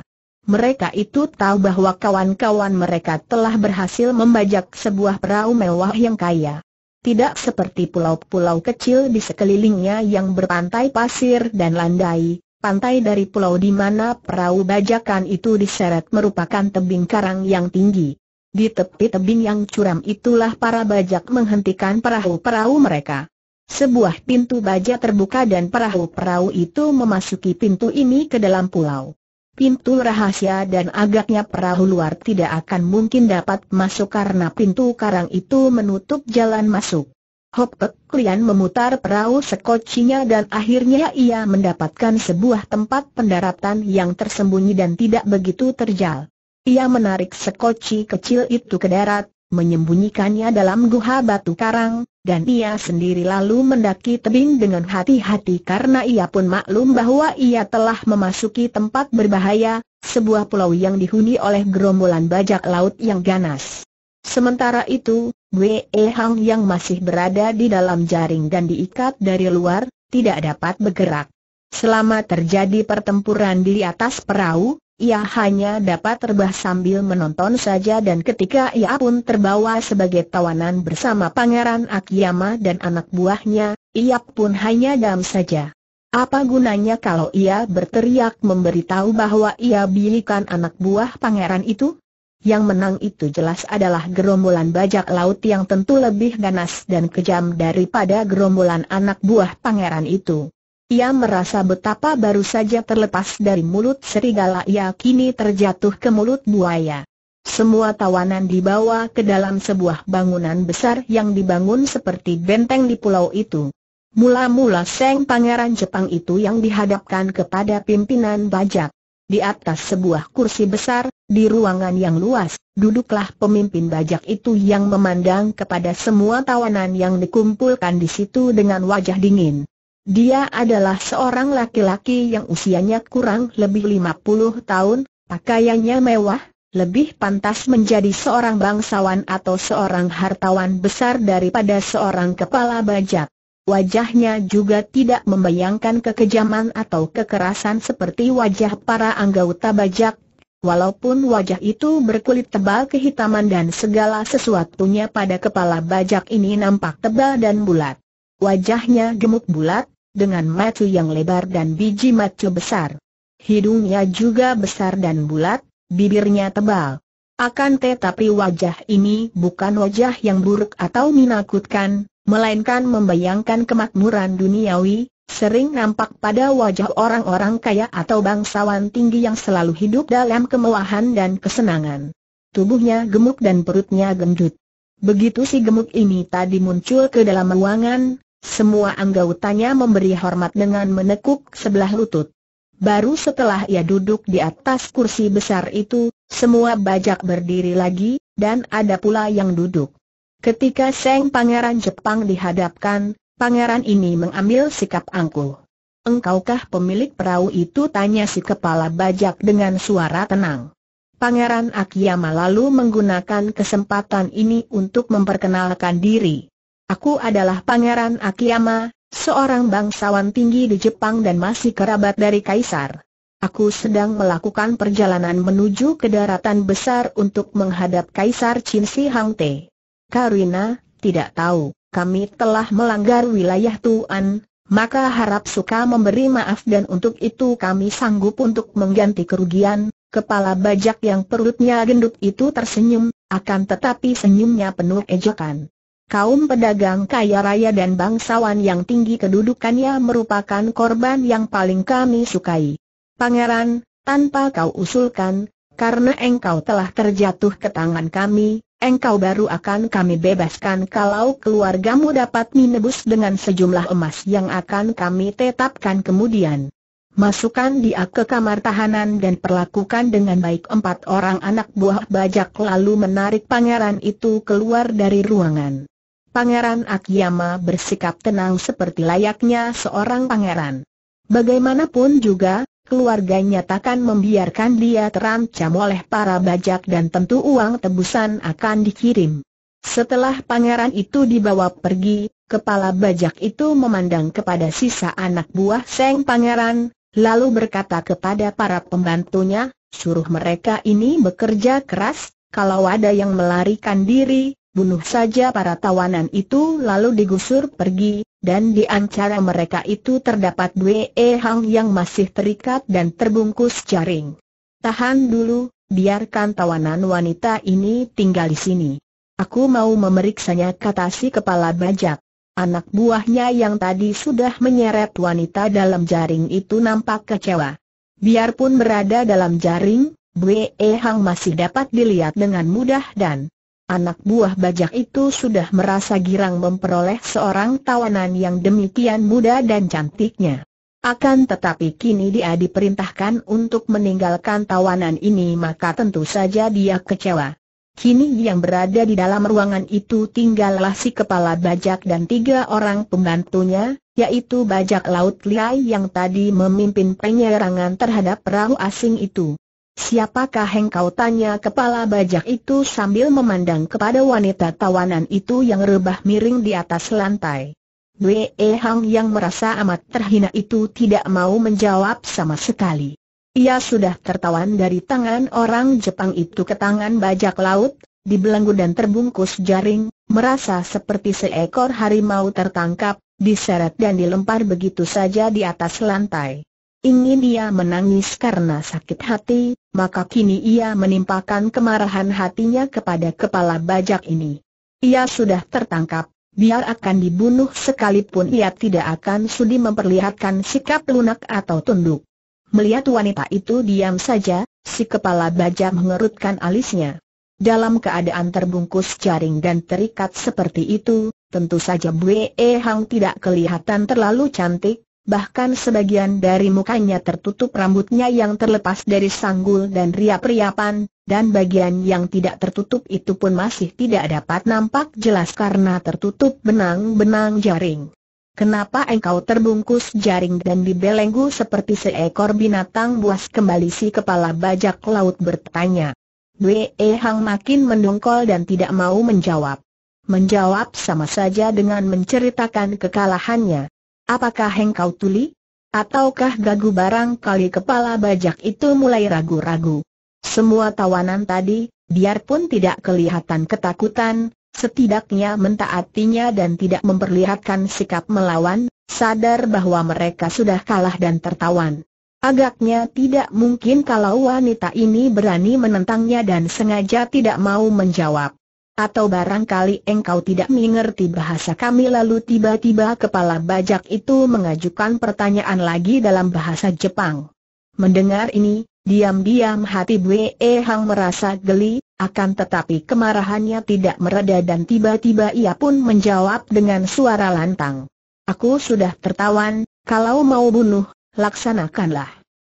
Mereka itu tahu bahwa kawan-kawan mereka telah berhasil membajak sebuah perahu mewah yang kaya. Tidak seperti pulau-pulau kecil di sekelilingnya yang berpantai pasir dan landai, pantai dari pulau di mana perahu bajakan itu diseret merupakan tebing karang yang tinggi. Di tepi tebing yang curam itulah para bajak menghentikan perahu-perahu mereka. Sebuah pintu baja terbuka dan perahu-perahu itu memasuki pintu ini ke dalam pulau pintu rahasia dan agaknya perahu luar tidak akan mungkin dapat masuk karena pintu karang itu menutup jalan masuk. Hopek eh, klien memutar perahu sekocinya dan akhirnya ia mendapatkan sebuah tempat pendaratan yang tersembunyi dan tidak begitu terjal. Ia menarik sekoci kecil itu ke darat, menyembunyikannya dalam guha batu karang, dan ia sendiri lalu mendaki tebing dengan hati-hati karena ia pun maklum bahwa ia telah memasuki tempat berbahaya, sebuah pulau yang dihuni oleh gerombolan bajak laut yang ganas. Sementara itu, Wei Hang yang masih berada di dalam jaring dan diikat dari luar, tidak dapat bergerak. Selama terjadi pertempuran di atas perahu, ia hanya dapat terbah sambil menonton saja dan ketika ia pun terbawa sebagai tawanan bersama Pangeran Akiyama dan anak buahnya, ia pun hanya diam saja. Apa gunanya kalau ia berteriak memberitahu bahwa ia bilikan anak buah pangeran itu? Yang menang itu jelas adalah gerombolan bajak laut yang tentu lebih ganas dan kejam daripada gerombolan anak buah pangeran itu. Ia merasa betapa baru saja terlepas dari mulut serigala ia kini terjatuh ke mulut buaya. Semua tawanan dibawa ke dalam sebuah bangunan besar yang dibangun seperti benteng di pulau itu. Mula-mula Seng Pangeran Jepang itu yang dihadapkan kepada pimpinan bajak. Di atas sebuah kursi besar, di ruangan yang luas, duduklah pemimpin bajak itu yang memandang kepada semua tawanan yang dikumpulkan di situ dengan wajah dingin. Dia adalah seorang laki-laki yang usianya kurang lebih 50 tahun, pakaiannya mewah, lebih pantas menjadi seorang bangsawan atau seorang hartawan besar daripada seorang kepala bajak. Wajahnya juga tidak membayangkan kekejaman atau kekerasan seperti wajah para anggota bajak, walaupun wajah itu berkulit tebal kehitaman dan segala sesuatunya pada kepala bajak ini nampak tebal dan bulat. Wajahnya gemuk bulat, dengan macu yang lebar dan biji macu besar. Hidungnya juga besar dan bulat, bibirnya tebal. Akan tetapi wajah ini bukan wajah yang buruk atau menakutkan, melainkan membayangkan kemakmuran duniawi, sering nampak pada wajah orang-orang kaya atau bangsawan tinggi yang selalu hidup dalam kemewahan dan kesenangan. Tubuhnya gemuk dan perutnya gendut. Begitu si gemuk ini tadi muncul ke dalam ruangan, semua anggotanya memberi hormat dengan menekuk sebelah lutut. Baru setelah ia duduk di atas kursi besar itu, semua bajak berdiri lagi, dan ada pula yang duduk. Ketika Seng Pangeran Jepang dihadapkan, pangeran ini mengambil sikap angkuh. Engkaukah pemilik perahu itu? Tanya si kepala bajak dengan suara tenang. Pangeran Akiyama lalu menggunakan kesempatan ini untuk memperkenalkan diri. Aku adalah Pangeran Akiyama, seorang bangsawan tinggi di Jepang dan masih kerabat dari Kaisar. Aku sedang melakukan perjalanan menuju ke daratan besar untuk menghadap Kaisar Qin Shi Hang Te. Karina, tidak tahu, kami telah melanggar wilayah Tuan, maka harap suka memberi maaf dan untuk itu kami sanggup untuk mengganti kerugian. Kepala bajak yang perutnya gendut itu tersenyum, akan tetapi senyumnya penuh ejekan. Kaum pedagang kaya raya dan bangsawan yang tinggi kedudukannya merupakan korban yang paling kami sukai. Pangeran, tanpa kau usulkan, karena engkau telah terjatuh ke tangan kami, engkau baru akan kami bebaskan kalau keluargamu dapat menebus dengan sejumlah emas yang akan kami tetapkan kemudian. Masukkan dia ke kamar tahanan dan perlakukan dengan baik empat orang anak buah bajak lalu menarik pangeran itu keluar dari ruangan. Pangeran Akiyama bersikap tenang seperti layaknya seorang pangeran. Bagaimanapun juga, keluarganya takkan membiarkan dia terancam oleh para bajak dan tentu uang tebusan akan dikirim. Setelah pangeran itu dibawa pergi, kepala bajak itu memandang kepada sisa anak buah Seng Pangeran, lalu berkata kepada para pembantunya, suruh mereka ini bekerja keras, kalau ada yang melarikan diri, bunuh saja para tawanan itu lalu digusur pergi, dan di antara mereka itu terdapat Dwe e Hang yang masih terikat dan terbungkus jaring. Tahan dulu, biarkan tawanan wanita ini tinggal di sini. Aku mau memeriksanya kata si kepala bajak. Anak buahnya yang tadi sudah menyeret wanita dalam jaring itu nampak kecewa. Biarpun berada dalam jaring, Bwe e Hang masih dapat dilihat dengan mudah dan Anak buah bajak itu sudah merasa girang memperoleh seorang tawanan yang demikian muda dan cantiknya. Akan tetapi kini dia diperintahkan untuk meninggalkan tawanan ini maka tentu saja dia kecewa. Kini yang berada di dalam ruangan itu tinggallah si kepala bajak dan tiga orang pembantunya, yaitu bajak laut Liai yang tadi memimpin penyerangan terhadap perahu asing itu. Siapakah engkau tanya kepala bajak itu sambil memandang kepada wanita tawanan itu yang rebah miring di atas lantai. Wei Hang yang merasa amat terhina itu tidak mau menjawab sama sekali. Ia sudah tertawan dari tangan orang Jepang itu ke tangan bajak laut, dibelenggu dan terbungkus jaring, merasa seperti seekor harimau tertangkap, diseret dan dilempar begitu saja di atas lantai. Ingin dia menangis karena sakit hati, maka kini ia menimpakan kemarahan hatinya kepada kepala bajak ini. Ia sudah tertangkap, biar akan dibunuh sekalipun ia tidak akan sudi memperlihatkan sikap lunak atau tunduk. Melihat wanita itu diam saja, si kepala bajak mengerutkan alisnya. Dalam keadaan terbungkus jaring dan terikat seperti itu, tentu saja E Hang tidak kelihatan terlalu cantik, bahkan sebagian dari mukanya tertutup rambutnya yang terlepas dari sanggul dan riap-riapan, dan bagian yang tidak tertutup itu pun masih tidak dapat nampak jelas karena tertutup benang-benang jaring. Kenapa engkau terbungkus jaring dan dibelenggu seperti seekor binatang buas kembali si kepala bajak laut bertanya. Wee Hang makin mendongkol dan tidak mau menjawab. Menjawab sama saja dengan menceritakan kekalahannya. Apakah hengkau tuli? Ataukah gagu barang kali kepala bajak itu mulai ragu-ragu? Semua tawanan tadi, biarpun tidak kelihatan ketakutan, setidaknya mentaatinya dan tidak memperlihatkan sikap melawan, sadar bahwa mereka sudah kalah dan tertawan. Agaknya tidak mungkin kalau wanita ini berani menentangnya dan sengaja tidak mau menjawab. Atau barangkali engkau tidak mengerti bahasa kami lalu tiba-tiba kepala bajak itu mengajukan pertanyaan lagi dalam bahasa Jepang. Mendengar ini, diam-diam hati Bwe Hang merasa geli, akan tetapi kemarahannya tidak mereda dan tiba-tiba ia pun menjawab dengan suara lantang. Aku sudah tertawan, kalau mau bunuh, laksanakanlah.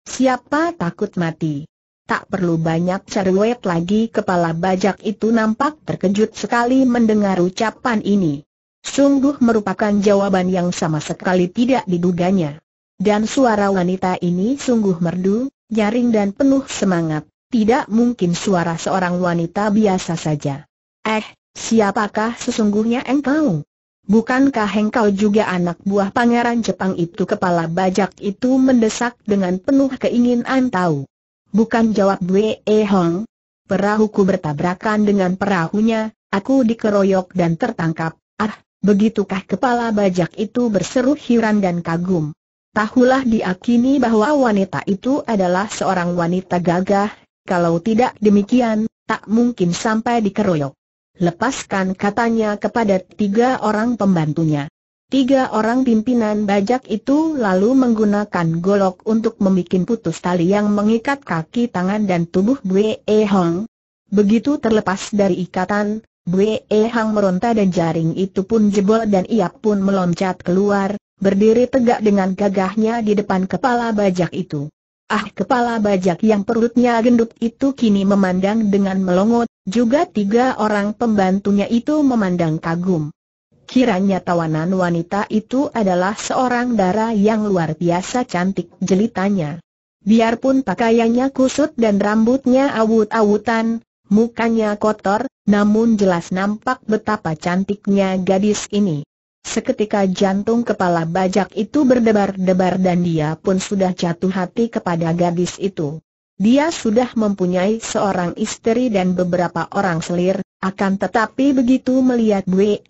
Siapa takut mati? Tak perlu banyak cerewet lagi kepala bajak itu nampak terkejut sekali mendengar ucapan ini. Sungguh merupakan jawaban yang sama sekali tidak diduganya. Dan suara wanita ini sungguh merdu, nyaring dan penuh semangat, tidak mungkin suara seorang wanita biasa saja. Eh, siapakah sesungguhnya engkau? Bukankah engkau juga anak buah pangeran Jepang itu? Kepala bajak itu mendesak dengan penuh keinginan tahu. Bukan jawab Wee Hong. Perahuku bertabrakan dengan perahunya, aku dikeroyok dan tertangkap. Ah, begitukah kepala bajak itu berseru hiran dan kagum. Tahulah diakini bahwa wanita itu adalah seorang wanita gagah, kalau tidak demikian, tak mungkin sampai dikeroyok. Lepaskan katanya kepada tiga orang pembantunya. Tiga orang pimpinan bajak itu lalu menggunakan golok untuk membuat putus tali yang mengikat kaki tangan dan tubuh Bae e Hong. Begitu terlepas dari ikatan, Bae e Hong meronta dan jaring itu pun jebol dan ia pun meloncat keluar, berdiri tegak dengan gagahnya di depan kepala bajak itu. Ah kepala bajak yang perutnya gendut itu kini memandang dengan melongot, juga tiga orang pembantunya itu memandang kagum. Kiranya tawanan wanita itu adalah seorang dara yang luar biasa cantik jelitanya. Biarpun pakaiannya kusut dan rambutnya awut-awutan, mukanya kotor, namun jelas nampak betapa cantiknya gadis ini. Seketika jantung kepala bajak itu berdebar-debar dan dia pun sudah jatuh hati kepada gadis itu. Dia sudah mempunyai seorang istri dan beberapa orang selir, akan tetapi begitu melihat Wei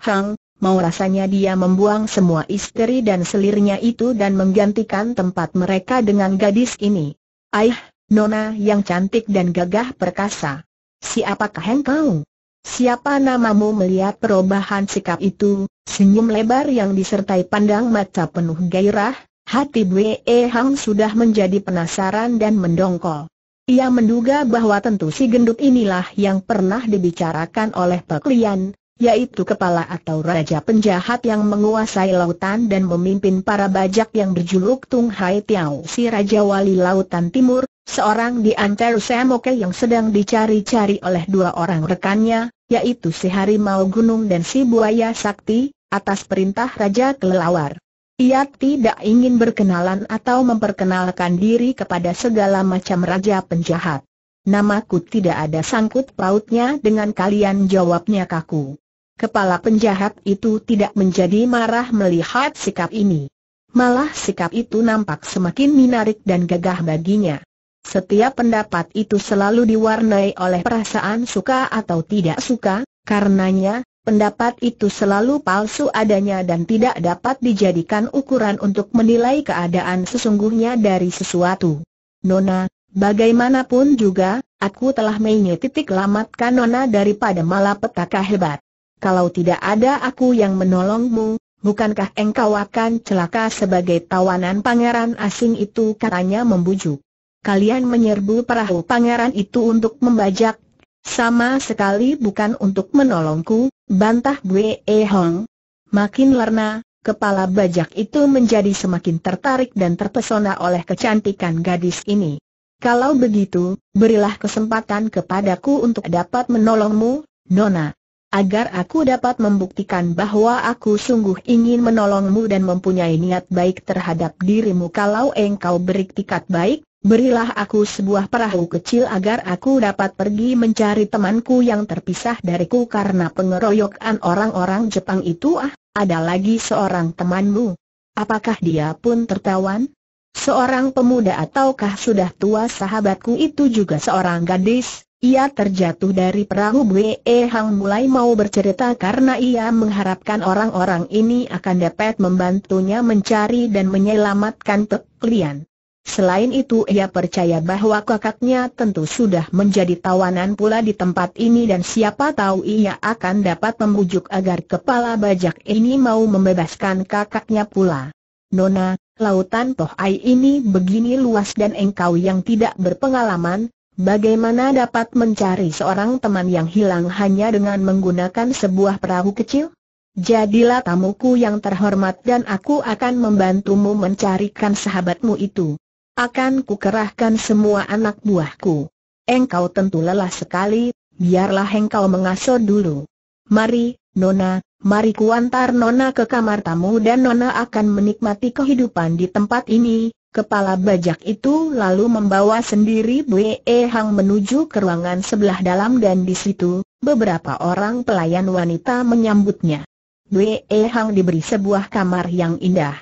Hang, mau rasanya dia membuang semua istri dan selirnya itu dan menggantikan tempat mereka dengan gadis ini. Aih, nona yang cantik dan gagah perkasa. Siapakah engkau? Siapa namamu melihat perubahan sikap itu, senyum lebar yang disertai pandang mata penuh gairah, hati Bwe e Hang sudah menjadi penasaran dan mendongkol. Ia menduga bahwa tentu si gendut inilah yang pernah dibicarakan oleh Peklian, yaitu kepala atau raja penjahat yang menguasai lautan dan memimpin para bajak yang berjuluk Tung Hai Tiao si Raja Wali Lautan Timur, seorang di antara Samoke yang sedang dicari-cari oleh dua orang rekannya, yaitu si Harimau Gunung dan si Buaya Sakti, atas perintah Raja Kelelawar. Ia tidak ingin berkenalan atau memperkenalkan diri kepada segala macam raja penjahat. Namaku tidak ada sangkut pautnya dengan kalian jawabnya kaku. Kepala penjahat itu tidak menjadi marah melihat sikap ini. Malah sikap itu nampak semakin menarik dan gagah baginya. Setiap pendapat itu selalu diwarnai oleh perasaan suka atau tidak suka, karenanya, pendapat itu selalu palsu adanya dan tidak dapat dijadikan ukuran untuk menilai keadaan sesungguhnya dari sesuatu. Nona, bagaimanapun juga, aku telah menyetitik lamatkan Nona daripada malapetaka hebat kalau tidak ada aku yang menolongmu, bukankah engkau akan celaka sebagai tawanan pangeran asing itu katanya membujuk. Kalian menyerbu perahu pangeran itu untuk membajak, sama sekali bukan untuk menolongku, bantah gue eh Hong. Makin lerna, kepala bajak itu menjadi semakin tertarik dan terpesona oleh kecantikan gadis ini. Kalau begitu, berilah kesempatan kepadaku untuk dapat menolongmu, Nona agar aku dapat membuktikan bahwa aku sungguh ingin menolongmu dan mempunyai niat baik terhadap dirimu. Kalau engkau beriktikat baik, berilah aku sebuah perahu kecil agar aku dapat pergi mencari temanku yang terpisah dariku karena pengeroyokan orang-orang Jepang itu. Ah, ada lagi seorang temanmu. Apakah dia pun tertawan? Seorang pemuda ataukah sudah tua sahabatku itu juga seorang gadis, ia terjatuh dari perahu Bwe e Hang mulai mau bercerita karena ia mengharapkan orang-orang ini akan dapat membantunya mencari dan menyelamatkan Tek Lian. Selain itu ia percaya bahwa kakaknya tentu sudah menjadi tawanan pula di tempat ini dan siapa tahu ia akan dapat membujuk agar kepala bajak ini mau membebaskan kakaknya pula. Nona, lautan Toh Ai ini begini luas dan engkau yang tidak berpengalaman, Bagaimana dapat mencari seorang teman yang hilang hanya dengan menggunakan sebuah perahu kecil? Jadilah tamuku yang terhormat dan aku akan membantumu mencarikan sahabatmu itu. Akan kukerahkan semua anak buahku. Engkau tentu lelah sekali, biarlah engkau mengasuh dulu. Mari, Nona, mari kuantar Nona ke kamar tamu dan Nona akan menikmati kehidupan di tempat ini, Kepala bajak itu lalu membawa sendiri Bue Hang menuju ke ruangan sebelah dalam dan di situ, beberapa orang pelayan wanita menyambutnya. Bue Hang diberi sebuah kamar yang indah.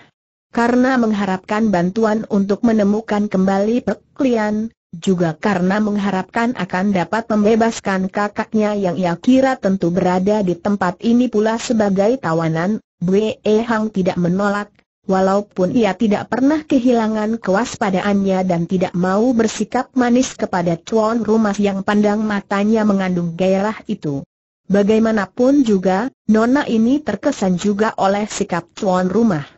Karena mengharapkan bantuan untuk menemukan kembali Peklian, juga karena mengharapkan akan dapat membebaskan kakaknya yang ia kira tentu berada di tempat ini pula sebagai tawanan, Bue Hang tidak menolak, Walaupun ia tidak pernah kehilangan kewaspadaannya dan tidak mau bersikap manis kepada tuan rumah yang pandang matanya mengandung gairah itu. Bagaimanapun juga, Nona ini terkesan juga oleh sikap tuan rumah.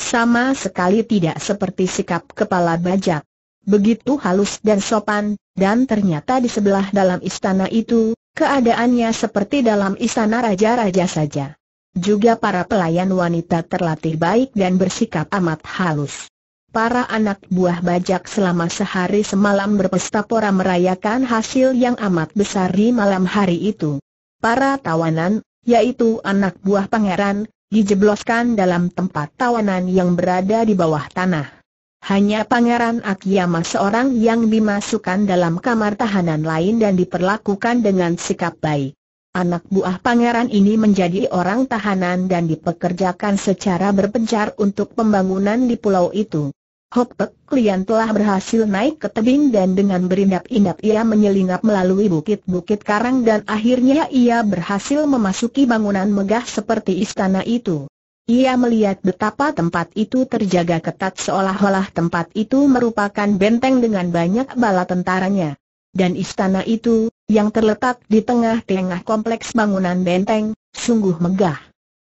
Sama sekali tidak seperti sikap kepala bajak. Begitu halus dan sopan, dan ternyata di sebelah dalam istana itu, keadaannya seperti dalam istana raja-raja saja. Juga para pelayan wanita terlatih baik dan bersikap amat halus. Para anak buah bajak selama sehari semalam berpesta pora merayakan hasil yang amat besar di malam hari itu. Para tawanan, yaitu anak buah pangeran, dijebloskan dalam tempat tawanan yang berada di bawah tanah. Hanya Pangeran Akiyama seorang yang dimasukkan dalam kamar tahanan lain dan diperlakukan dengan sikap baik. Anak buah pangeran ini menjadi orang tahanan dan dipekerjakan secara berpencar untuk pembangunan di pulau itu. Hok Pek Lian telah berhasil naik ke tebing dan dengan berindap-indap ia menyelinap melalui bukit-bukit karang dan akhirnya ia berhasil memasuki bangunan megah seperti istana itu. Ia melihat betapa tempat itu terjaga ketat seolah-olah tempat itu merupakan benteng dengan banyak bala tentaranya dan istana itu, yang terletak di tengah-tengah kompleks bangunan benteng, sungguh megah.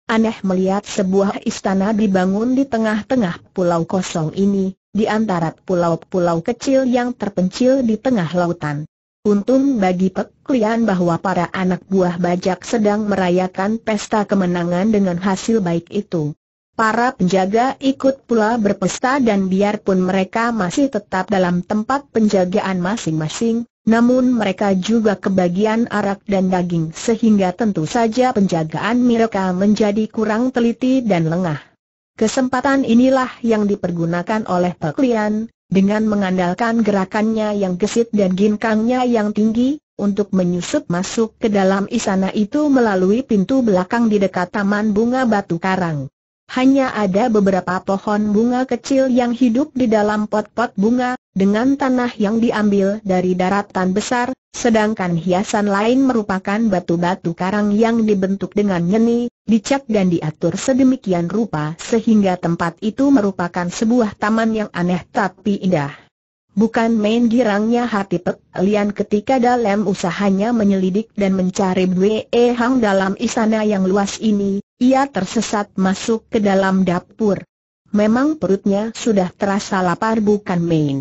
Aneh melihat sebuah istana dibangun di tengah-tengah pulau kosong ini, di antara pulau-pulau kecil yang terpencil di tengah lautan. Untung bagi peklian bahwa para anak buah bajak sedang merayakan pesta kemenangan dengan hasil baik itu. Para penjaga ikut pula berpesta dan biarpun mereka masih tetap dalam tempat penjagaan masing-masing, namun mereka juga kebagian arak dan daging sehingga tentu saja penjagaan mereka menjadi kurang teliti dan lengah. Kesempatan inilah yang dipergunakan oleh Lian, dengan mengandalkan gerakannya yang gesit dan ginkangnya yang tinggi, untuk menyusup masuk ke dalam istana itu melalui pintu belakang di dekat taman bunga batu karang hanya ada beberapa pohon bunga kecil yang hidup di dalam pot-pot bunga, dengan tanah yang diambil dari daratan besar, sedangkan hiasan lain merupakan batu-batu karang yang dibentuk dengan nyeni, dicat dan diatur sedemikian rupa sehingga tempat itu merupakan sebuah taman yang aneh tapi indah. Bukan main girangnya hati Pek Lian ketika dalam usahanya menyelidik dan mencari Bwe Hang dalam istana yang luas ini, ia tersesat masuk ke dalam dapur. Memang perutnya sudah terasa lapar bukan main.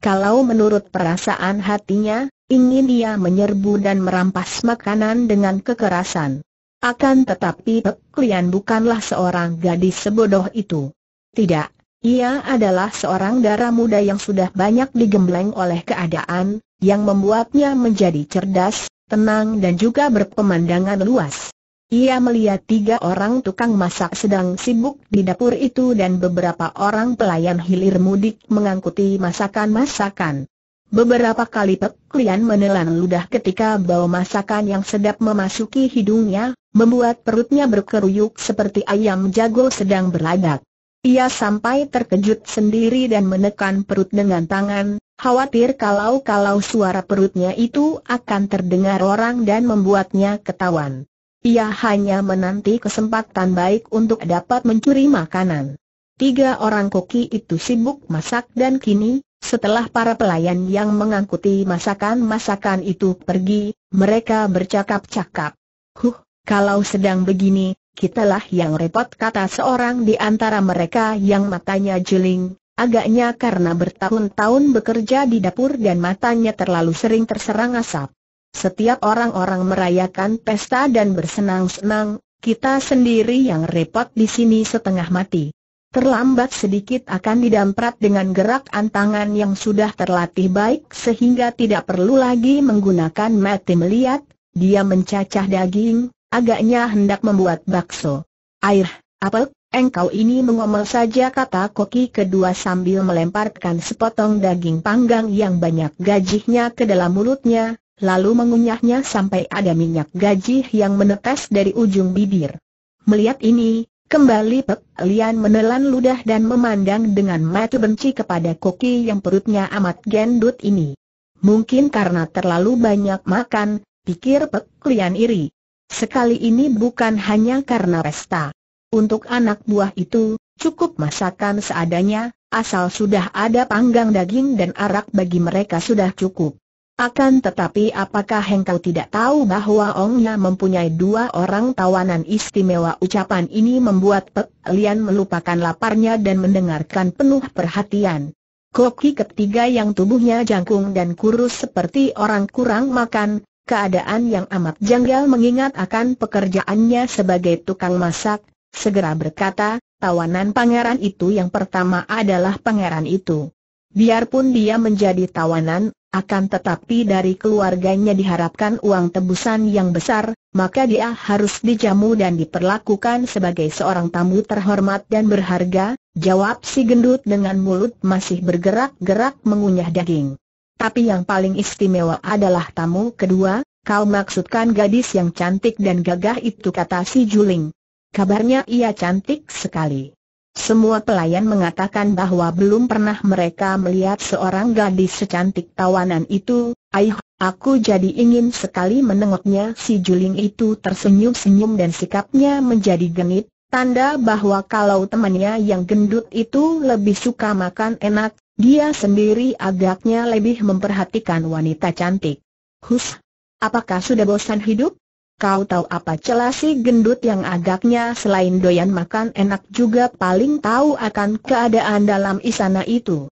Kalau menurut perasaan hatinya, ingin ia menyerbu dan merampas makanan dengan kekerasan. Akan tetapi Pek Lian bukanlah seorang gadis sebodoh itu. Tidak, ia adalah seorang darah muda yang sudah banyak digembleng oleh keadaan, yang membuatnya menjadi cerdas, tenang dan juga berpemandangan luas. Ia melihat tiga orang tukang masak sedang sibuk di dapur itu dan beberapa orang pelayan hilir mudik mengangkuti masakan-masakan. Beberapa kali Pek menelan ludah ketika bau masakan yang sedap memasuki hidungnya, membuat perutnya berkeruyuk seperti ayam jago sedang berlagak. Ia sampai terkejut sendiri dan menekan perut dengan tangan, khawatir kalau-kalau suara perutnya itu akan terdengar orang dan membuatnya ketahuan. Ia hanya menanti kesempatan baik untuk dapat mencuri makanan. Tiga orang koki itu sibuk masak dan kini, setelah para pelayan yang mengangkuti masakan-masakan itu pergi, mereka bercakap-cakap. Huh, kalau sedang begini, kitalah yang repot kata seorang di antara mereka yang matanya jeling, agaknya karena bertahun-tahun bekerja di dapur dan matanya terlalu sering terserang asap. Setiap orang-orang merayakan pesta dan bersenang-senang, kita sendiri yang repot di sini setengah mati. Terlambat sedikit akan didamprat dengan gerak antangan yang sudah terlatih baik sehingga tidak perlu lagi menggunakan mati melihat, dia mencacah daging, agaknya hendak membuat bakso. Air, apel, engkau ini mengomel saja kata koki kedua sambil melemparkan sepotong daging panggang yang banyak gajihnya ke dalam mulutnya, lalu mengunyahnya sampai ada minyak gajih yang menetes dari ujung bibir. Melihat ini, kembali Pek Lian menelan ludah dan memandang dengan mata benci kepada koki yang perutnya amat gendut ini. Mungkin karena terlalu banyak makan, pikir Pek Lian iri. Sekali ini bukan hanya karena pesta. Untuk anak buah itu, cukup masakan seadanya, asal sudah ada panggang daging dan arak bagi mereka sudah cukup. Akan tetapi apakah engkau tidak tahu bahwa Ongnya mempunyai dua orang tawanan istimewa ucapan ini membuat Pek Lian melupakan laparnya dan mendengarkan penuh perhatian. Koki ketiga yang tubuhnya jangkung dan kurus seperti orang kurang makan, keadaan yang amat janggal mengingat akan pekerjaannya sebagai tukang masak, segera berkata, tawanan pangeran itu yang pertama adalah pangeran itu. Biarpun dia menjadi tawanan, akan tetapi dari keluarganya diharapkan uang tebusan yang besar, maka dia harus dijamu dan diperlakukan sebagai seorang tamu terhormat dan berharga, jawab si gendut dengan mulut masih bergerak-gerak mengunyah daging. Tapi yang paling istimewa adalah tamu kedua, kau maksudkan gadis yang cantik dan gagah itu kata si Juling. Kabarnya ia cantik sekali. Semua pelayan mengatakan bahwa belum pernah mereka melihat seorang gadis secantik tawanan itu, ayuh, aku jadi ingin sekali menengoknya si Juling itu tersenyum-senyum dan sikapnya menjadi genit, tanda bahwa kalau temannya yang gendut itu lebih suka makan enak, dia sendiri agaknya lebih memperhatikan wanita cantik. Hus, apakah sudah bosan hidup? Kau tahu apa celasi gendut yang agaknya selain doyan makan enak juga paling tahu akan keadaan dalam istana itu.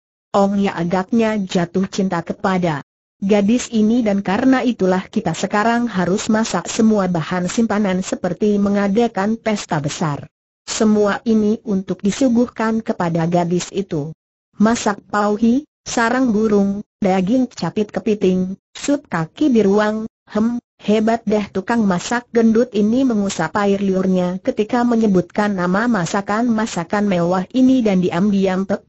ya agaknya jatuh cinta kepada gadis ini dan karena itulah kita sekarang harus masak semua bahan simpanan seperti mengadakan pesta besar. Semua ini untuk disuguhkan kepada gadis itu masak pauhi, sarang burung, daging capit kepiting, sup kaki biruang, hem, hebat dah tukang masak gendut ini mengusap air liurnya ketika menyebutkan nama masakan-masakan mewah ini dan diam-diam Pek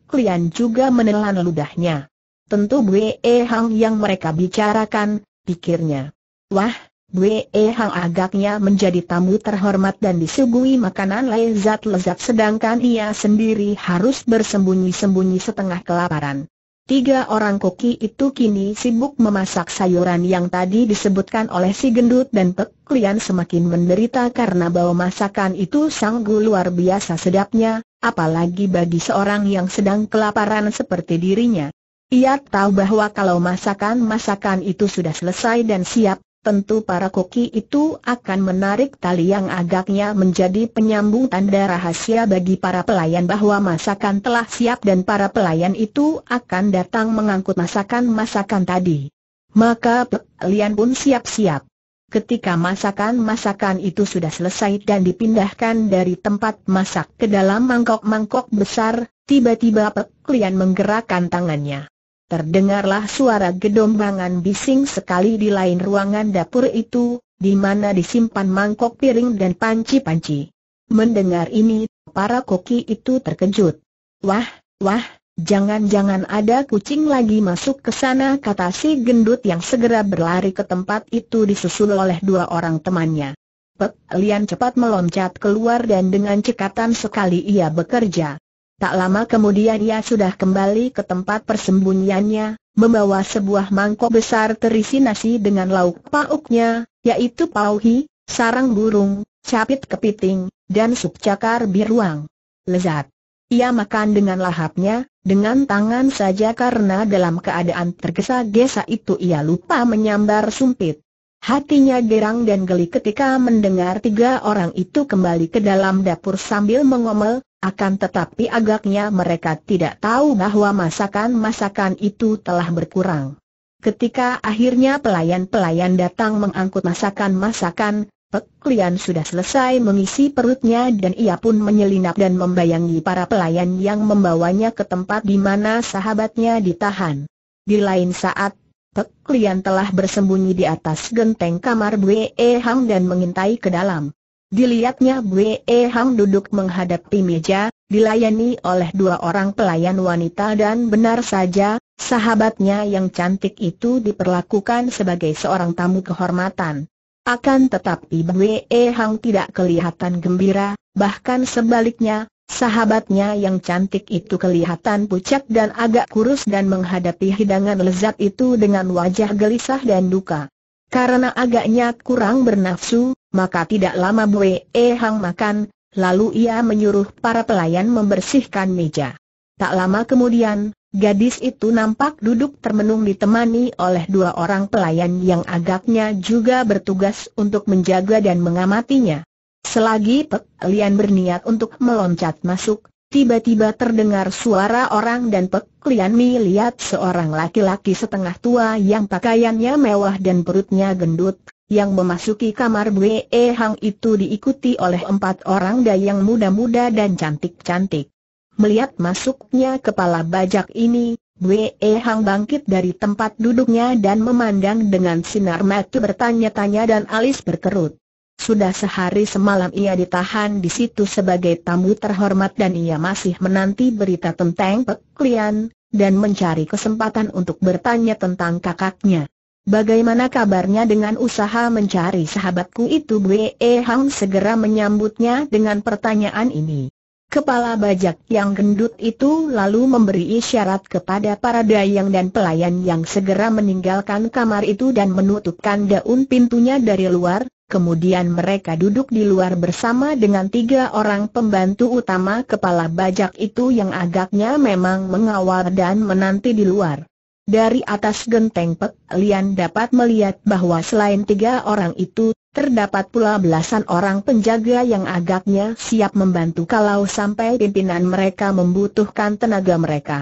juga menelan ludahnya. Tentu Bwe Hang yang mereka bicarakan, pikirnya. Wah, Bue Hang agaknya menjadi tamu terhormat dan disuguhi makanan lezat-lezat sedangkan ia sendiri harus bersembunyi-sembunyi setengah kelaparan. Tiga orang koki itu kini sibuk memasak sayuran yang tadi disebutkan oleh si gendut dan pek klien semakin menderita karena bau masakan itu sanggul luar biasa sedapnya, apalagi bagi seorang yang sedang kelaparan seperti dirinya. Ia tahu bahwa kalau masakan-masakan itu sudah selesai dan siap, tentu para koki itu akan menarik tali yang agaknya menjadi penyambung tanda rahasia bagi para pelayan bahwa masakan telah siap dan para pelayan itu akan datang mengangkut masakan-masakan tadi. Maka pelayan pun siap-siap. Ketika masakan-masakan itu sudah selesai dan dipindahkan dari tempat masak ke dalam mangkok-mangkok besar, tiba-tiba pelayan menggerakkan tangannya. Terdengarlah suara gedombangan bising sekali di lain ruangan dapur itu, di mana disimpan mangkok piring dan panci-panci. Mendengar ini, para koki itu terkejut. Wah, wah, jangan-jangan ada kucing lagi masuk ke sana kata si gendut yang segera berlari ke tempat itu disusul oleh dua orang temannya. Pek Lian cepat meloncat keluar dan dengan cekatan sekali ia bekerja. Tak lama kemudian ia sudah kembali ke tempat persembunyiannya, membawa sebuah mangkok besar terisi nasi dengan lauk pauknya, yaitu pauhi, sarang burung, capit kepiting, dan sup cakar biruang. Lezat. Ia makan dengan lahapnya, dengan tangan saja karena dalam keadaan tergesa-gesa itu ia lupa menyambar sumpit. Hatinya gerang dan geli ketika mendengar tiga orang itu kembali ke dalam dapur sambil mengomel, akan tetapi agaknya mereka tidak tahu bahwa masakan-masakan itu telah berkurang. Ketika akhirnya pelayan-pelayan datang mengangkut masakan-masakan, Pek Lian sudah selesai mengisi perutnya dan ia pun menyelinap dan membayangi para pelayan yang membawanya ke tempat di mana sahabatnya ditahan. Di lain saat, Pek Lian telah bersembunyi di atas genteng kamar Bwe Hang dan mengintai ke dalam. Dilihatnya Bwe Hang duduk menghadapi meja, dilayani oleh dua orang pelayan wanita dan benar saja, sahabatnya yang cantik itu diperlakukan sebagai seorang tamu kehormatan. Akan tetapi Bwe Hang tidak kelihatan gembira, bahkan sebaliknya, sahabatnya yang cantik itu kelihatan pucat dan agak kurus dan menghadapi hidangan lezat itu dengan wajah gelisah dan duka. Karena agaknya kurang bernafsu, maka tidak lama Bue E Hang makan, lalu ia menyuruh para pelayan membersihkan meja. Tak lama kemudian, gadis itu nampak duduk termenung ditemani oleh dua orang pelayan yang agaknya juga bertugas untuk menjaga dan mengamatinya. Selagi Pek Lian berniat untuk meloncat masuk, tiba-tiba terdengar suara orang dan Pek Lian melihat seorang laki-laki setengah tua yang pakaiannya mewah dan perutnya gendut, yang memasuki kamar Bwe Hang itu diikuti oleh empat orang dayang muda-muda dan cantik-cantik. Melihat masuknya kepala bajak ini, Bwe Hang bangkit dari tempat duduknya dan memandang dengan sinar mata bertanya-tanya dan alis berkerut. Sudah sehari semalam ia ditahan di situ sebagai tamu terhormat dan ia masih menanti berita tentang Pek Lian, dan mencari kesempatan untuk bertanya tentang kakaknya. Bagaimana kabarnya dengan usaha mencari sahabatku itu Bwe Hang segera menyambutnya dengan pertanyaan ini. Kepala bajak yang gendut itu lalu memberi isyarat kepada para dayang dan pelayan yang segera meninggalkan kamar itu dan menutupkan daun pintunya dari luar, kemudian mereka duduk di luar bersama dengan tiga orang pembantu utama kepala bajak itu yang agaknya memang mengawal dan menanti di luar. Dari atas genteng Pek Lian dapat melihat bahwa selain tiga orang itu, terdapat pula belasan orang penjaga yang agaknya siap membantu kalau sampai pimpinan mereka membutuhkan tenaga mereka.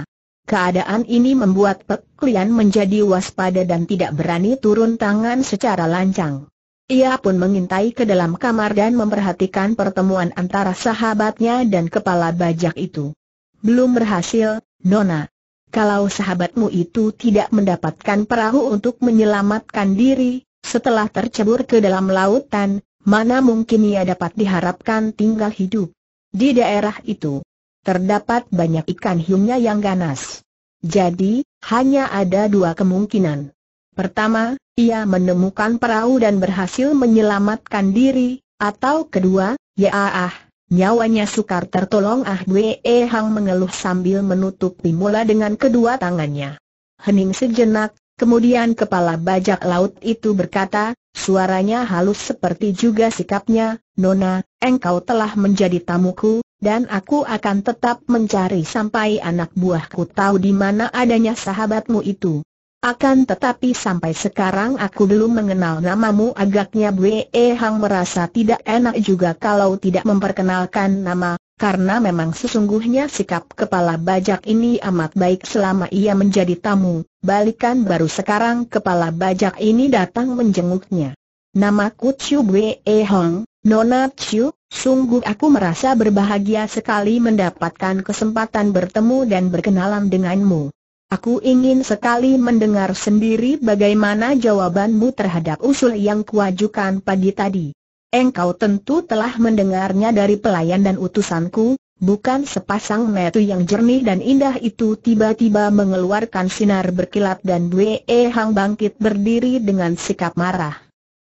Keadaan ini membuat Pek Lian menjadi waspada dan tidak berani turun tangan secara lancang. Ia pun mengintai ke dalam kamar dan memperhatikan pertemuan antara sahabatnya dan kepala bajak itu. Belum berhasil, Nona, kalau sahabatmu itu tidak mendapatkan perahu untuk menyelamatkan diri, setelah tercebur ke dalam lautan, mana mungkin ia dapat diharapkan tinggal hidup. Di daerah itu, terdapat banyak ikan hiunya yang ganas. Jadi, hanya ada dua kemungkinan. Pertama, ia menemukan perahu dan berhasil menyelamatkan diri, atau kedua, ya ah, Nyawanya sukar tertolong Ah Bwe e Hang mengeluh sambil menutup mula dengan kedua tangannya. Hening sejenak, kemudian kepala bajak laut itu berkata, suaranya halus seperti juga sikapnya, Nona, engkau telah menjadi tamuku, dan aku akan tetap mencari sampai anak buahku tahu di mana adanya sahabatmu itu. Akan tetapi sampai sekarang aku belum mengenal namamu agaknya Bwe Hang merasa tidak enak juga kalau tidak memperkenalkan nama, karena memang sesungguhnya sikap kepala bajak ini amat baik selama ia menjadi tamu, balikan baru sekarang kepala bajak ini datang menjenguknya. Namaku Chiu Bwe Hang, Nona Chiu, sungguh aku merasa berbahagia sekali mendapatkan kesempatan bertemu dan berkenalan denganmu. Aku ingin sekali mendengar sendiri bagaimana jawabanmu terhadap usul yang kuajukan pagi tadi. Engkau tentu telah mendengarnya dari pelayan dan utusanku, bukan sepasang metu yang jernih dan indah itu tiba-tiba mengeluarkan sinar berkilat dan Wee Hang bangkit berdiri dengan sikap marah.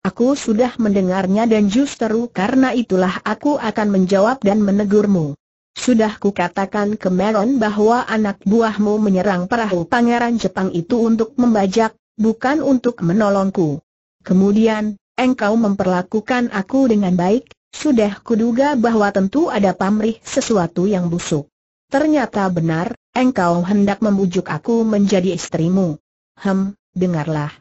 Aku sudah mendengarnya dan justru karena itulah aku akan menjawab dan menegurmu. Sudah kukatakan ke Meron bahwa anak buahmu menyerang perahu pangeran Jepang itu untuk membajak, bukan untuk menolongku. Kemudian, engkau memperlakukan aku dengan baik, sudah kuduga bahwa tentu ada pamrih sesuatu yang busuk. Ternyata benar, engkau hendak membujuk aku menjadi istrimu. Hem, dengarlah.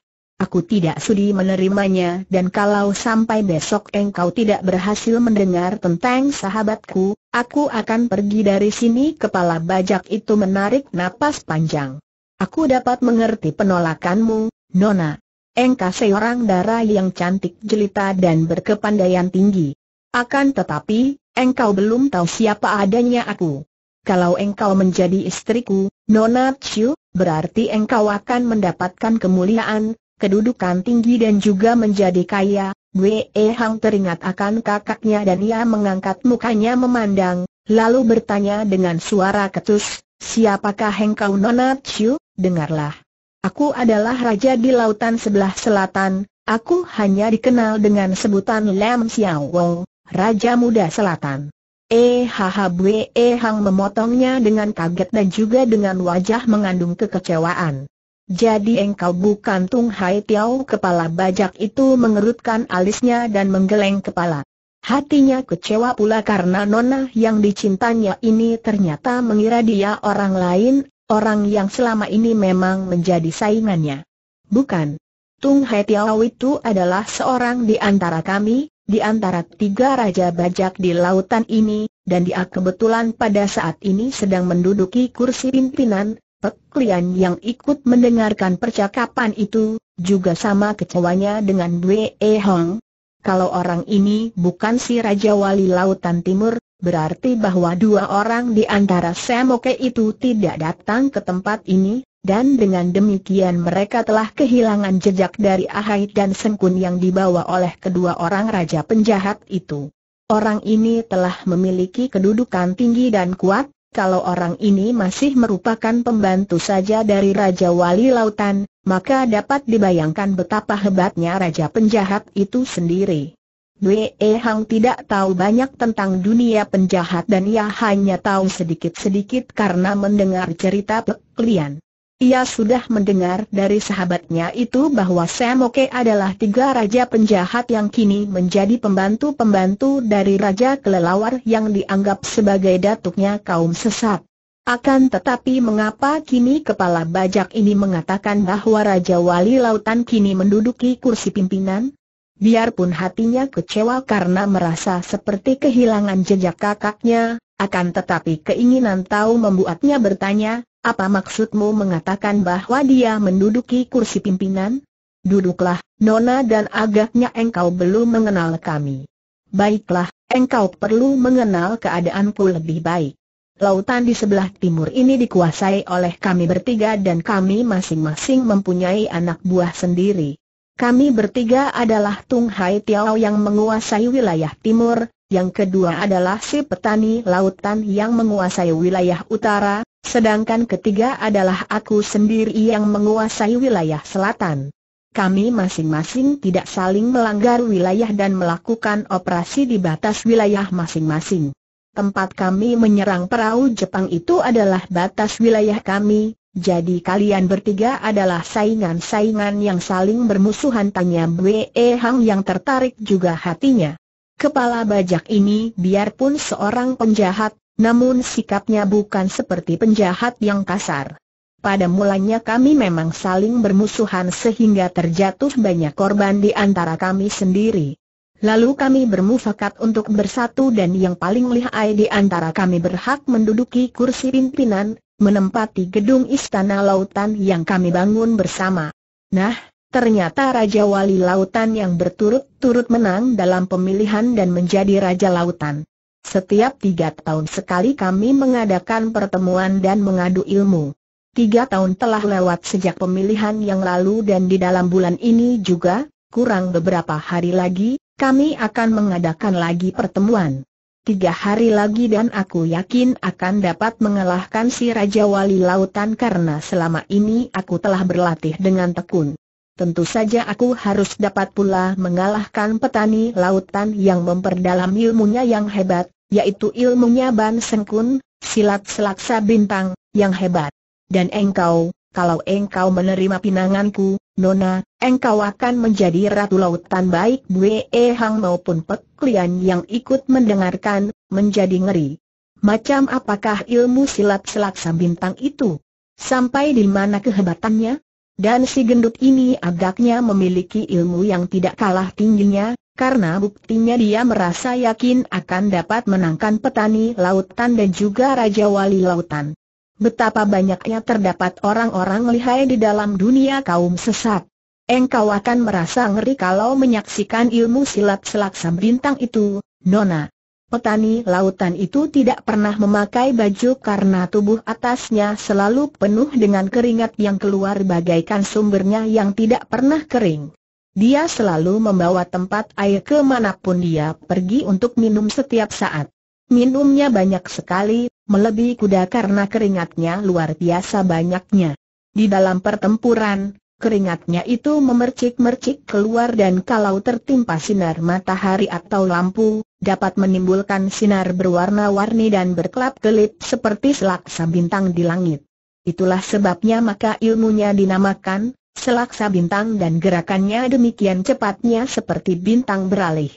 Aku tidak sudi menerimanya dan kalau sampai besok engkau tidak berhasil mendengar tentang sahabatku, aku akan pergi dari sini Kepala bajak itu menarik napas panjang Aku dapat mengerti penolakanmu, Nona Engkau seorang darah yang cantik jelita dan berkepandaian tinggi Akan tetapi, engkau belum tahu siapa adanya aku kalau engkau menjadi istriku, Nona Chiu, berarti engkau akan mendapatkan kemuliaan, kedudukan tinggi dan juga menjadi kaya, Wei Hang teringat akan kakaknya dan ia mengangkat mukanya memandang, lalu bertanya dengan suara ketus, siapakah engkau Nona Chiu? Dengarlah. Aku adalah raja di lautan sebelah selatan, aku hanya dikenal dengan sebutan Lam Xiao Wong, Raja Muda Selatan. Eh Eh Hang memotongnya dengan kaget dan juga dengan wajah mengandung kekecewaan. Jadi engkau bukan Tung Hai Tiao kepala bajak itu mengerutkan alisnya dan menggeleng kepala. Hatinya kecewa pula karena Nona yang dicintanya ini ternyata mengira dia orang lain, orang yang selama ini memang menjadi saingannya. Bukan. Tung Hai Tiao itu adalah seorang di antara kami, di antara tiga raja bajak di lautan ini, dan dia kebetulan pada saat ini sedang menduduki kursi pimpinan, Pek yang ikut mendengarkan percakapan itu, juga sama kecewanya dengan Dwe E Hong. Kalau orang ini bukan si Raja Wali Lautan Timur, berarti bahwa dua orang di antara Semoke itu tidak datang ke tempat ini, dan dengan demikian mereka telah kehilangan jejak dari Ahai dan Sengkun yang dibawa oleh kedua orang Raja Penjahat itu. Orang ini telah memiliki kedudukan tinggi dan kuat, kalau orang ini masih merupakan pembantu saja dari Raja Wali Lautan, maka dapat dibayangkan betapa hebatnya Raja Penjahat itu sendiri. Wee Hang tidak tahu banyak tentang dunia penjahat dan ia hanya tahu sedikit-sedikit karena mendengar cerita Pek Lian. Ia sudah mendengar dari sahabatnya itu bahwa Samoke adalah tiga raja penjahat yang kini menjadi pembantu-pembantu dari raja kelelawar yang dianggap sebagai datuknya kaum sesat. Akan tetapi mengapa kini kepala bajak ini mengatakan bahwa Raja Wali Lautan kini menduduki kursi pimpinan? Biarpun hatinya kecewa karena merasa seperti kehilangan jejak kakaknya, akan tetapi keinginan tahu membuatnya bertanya, apa maksudmu mengatakan bahwa dia menduduki kursi pimpinan? Duduklah, Nona dan agaknya engkau belum mengenal kami. Baiklah, engkau perlu mengenal keadaanku lebih baik. Lautan di sebelah timur ini dikuasai oleh kami bertiga dan kami masing-masing mempunyai anak buah sendiri. Kami bertiga adalah Tung Hai Tiao yang menguasai wilayah timur, yang kedua adalah si petani lautan yang menguasai wilayah utara, sedangkan ketiga adalah aku sendiri yang menguasai wilayah selatan. Kami masing-masing tidak saling melanggar wilayah dan melakukan operasi di batas wilayah masing-masing. Tempat kami menyerang perahu Jepang itu adalah batas wilayah kami, jadi kalian bertiga adalah saingan-saingan yang saling bermusuhan tanya Bwe Hang yang tertarik juga hatinya. Kepala bajak ini biarpun seorang penjahat, namun sikapnya bukan seperti penjahat yang kasar. Pada mulanya kami memang saling bermusuhan sehingga terjatuh banyak korban di antara kami sendiri. Lalu kami bermufakat untuk bersatu dan yang paling lihai di antara kami berhak menduduki kursi pimpinan, menempati gedung istana lautan yang kami bangun bersama. Nah, Ternyata Raja Wali Lautan yang berturut-turut menang dalam pemilihan dan menjadi Raja Lautan. Setiap tiga tahun sekali kami mengadakan pertemuan dan mengadu ilmu. Tiga tahun telah lewat sejak pemilihan yang lalu dan di dalam bulan ini juga, kurang beberapa hari lagi, kami akan mengadakan lagi pertemuan. Tiga hari lagi dan aku yakin akan dapat mengalahkan si Raja Wali Lautan karena selama ini aku telah berlatih dengan tekun tentu saja aku harus dapat pula mengalahkan petani lautan yang memperdalam ilmunya yang hebat, yaitu ilmunya Ban Sengkun, silat selaksa bintang, yang hebat. Dan engkau, kalau engkau menerima pinanganku, Nona, engkau akan menjadi ratu lautan baik Bue Hang maupun peklian yang ikut mendengarkan, menjadi ngeri. Macam apakah ilmu silat selaksa bintang itu? Sampai di mana kehebatannya? Dan si gendut ini agaknya memiliki ilmu yang tidak kalah tingginya, karena buktinya dia merasa yakin akan dapat menangkan petani lautan dan juga raja wali lautan. Betapa banyaknya terdapat orang-orang lihai di dalam dunia kaum sesat. Engkau akan merasa ngeri kalau menyaksikan ilmu silat selaksa bintang itu, Nona. Petani lautan itu tidak pernah memakai baju karena tubuh atasnya selalu penuh dengan keringat yang keluar bagaikan sumbernya yang tidak pernah kering. Dia selalu membawa tempat air kemanapun dia pergi untuk minum setiap saat. Minumnya banyak sekali, melebihi kuda karena keringatnya luar biasa banyaknya. Di dalam pertempuran, Keringatnya itu memercik-mercik keluar dan kalau tertimpa sinar matahari atau lampu, dapat menimbulkan sinar berwarna-warni dan berkelap-kelip seperti selaksa bintang di langit. Itulah sebabnya maka ilmunya dinamakan selaksa bintang dan gerakannya demikian cepatnya seperti bintang beralih.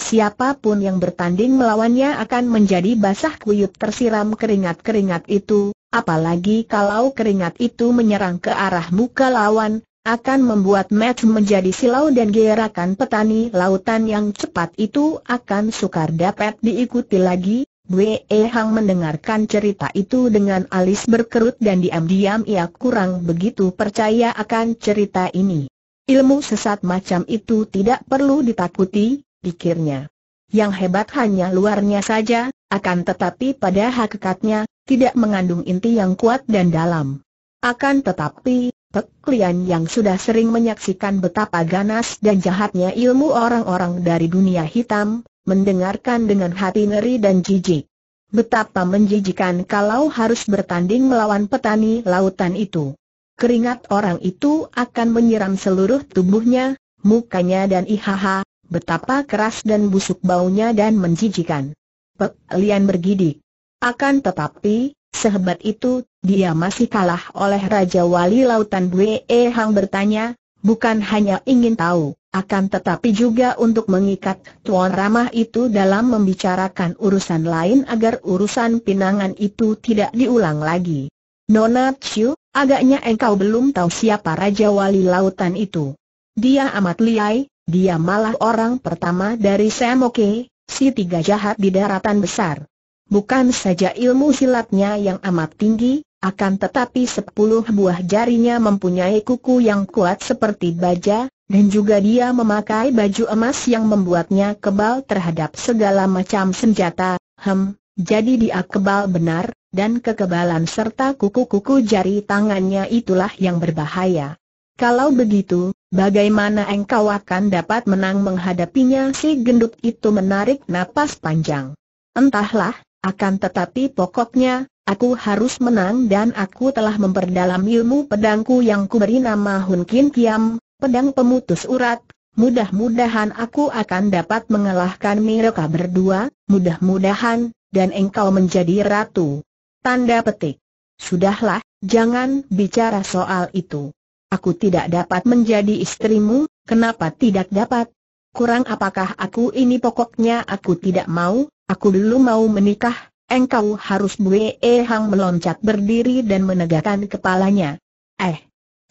Siapapun yang bertanding melawannya akan menjadi basah kuyup tersiram keringat-keringat itu, apalagi kalau keringat itu menyerang ke arah muka lawan, akan membuat match menjadi silau dan gerakan petani lautan yang cepat itu akan sukar dapat diikuti lagi. Wei Hang mendengarkan cerita itu dengan alis berkerut dan diam-diam ia kurang begitu percaya akan cerita ini. Ilmu sesat macam itu tidak perlu ditakuti, pikirnya. Yang hebat hanya luarnya saja, akan tetapi pada hakikatnya, tidak mengandung inti yang kuat dan dalam. Akan tetapi, Peklian yang sudah sering menyaksikan betapa ganas dan jahatnya ilmu orang-orang dari dunia hitam, mendengarkan dengan hati ngeri dan jijik. Betapa menjijikan kalau harus bertanding melawan petani lautan itu. Keringat orang itu akan menyiram seluruh tubuhnya, mukanya dan ihaha, betapa keras dan busuk baunya dan menjijikan. Pek Lian bergidik. Akan tetapi, Sehebat itu, dia masih kalah oleh Raja Wali Lautan E Hang bertanya, bukan hanya ingin tahu, akan tetapi juga untuk mengikat tuan ramah itu dalam membicarakan urusan lain agar urusan pinangan itu tidak diulang lagi. Nona Chiu, agaknya engkau belum tahu siapa Raja Wali Lautan itu. Dia amat liai, dia malah orang pertama dari Semoke, si tiga jahat di daratan besar. Bukan saja ilmu silatnya yang amat tinggi, akan tetapi sepuluh buah jarinya mempunyai kuku yang kuat seperti baja, dan juga dia memakai baju emas yang membuatnya kebal terhadap segala macam senjata, hem, jadi dia kebal benar, dan kekebalan serta kuku-kuku jari tangannya itulah yang berbahaya. Kalau begitu, bagaimana engkau akan dapat menang menghadapinya si gendut itu menarik napas panjang? Entahlah, akan tetapi pokoknya, aku harus menang dan aku telah memperdalam ilmu pedangku yang kuberi nama Hun Kin Kiam, pedang pemutus urat, Mudah-mudahan aku akan dapat mengalahkan mereka berdua, mudah-mudahan, dan engkau menjadi ratu. Tanda petik. Sudahlah, jangan bicara soal itu. Aku tidak dapat menjadi istrimu, kenapa tidak dapat? Kurang apakah aku ini pokoknya aku tidak mau, aku belum mau menikah, engkau harus eh Hang meloncat berdiri dan menegakkan kepalanya. Eh,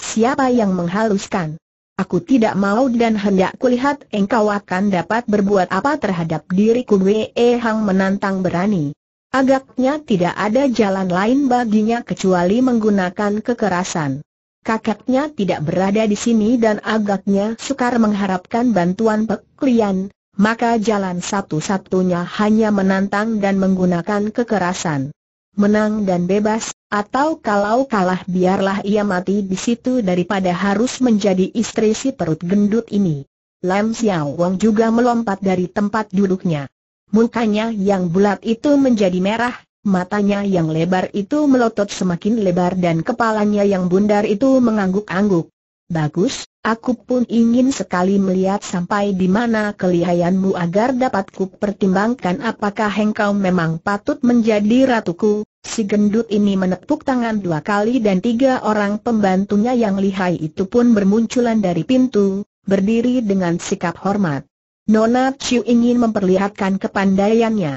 siapa yang menghaluskan? Aku tidak mau dan hendak kulihat engkau akan dapat berbuat apa terhadap diriku eh Hang menantang berani. Agaknya tidak ada jalan lain baginya kecuali menggunakan kekerasan. Kakaknya tidak berada di sini dan agaknya sukar mengharapkan bantuan Pek Lian, maka jalan satu-satunya hanya menantang dan menggunakan kekerasan. Menang dan bebas, atau kalau kalah biarlah ia mati di situ daripada harus menjadi istri si perut gendut ini. Lam Xiao Wang juga melompat dari tempat duduknya. Mukanya yang bulat itu menjadi merah, matanya yang lebar itu melotot semakin lebar dan kepalanya yang bundar itu mengangguk-angguk. Bagus, aku pun ingin sekali melihat sampai di mana kelihayanmu agar dapat ku pertimbangkan apakah engkau memang patut menjadi ratuku. Si gendut ini menepuk tangan dua kali dan tiga orang pembantunya yang lihai itu pun bermunculan dari pintu, berdiri dengan sikap hormat. Nona Chiu ingin memperlihatkan kepandaiannya.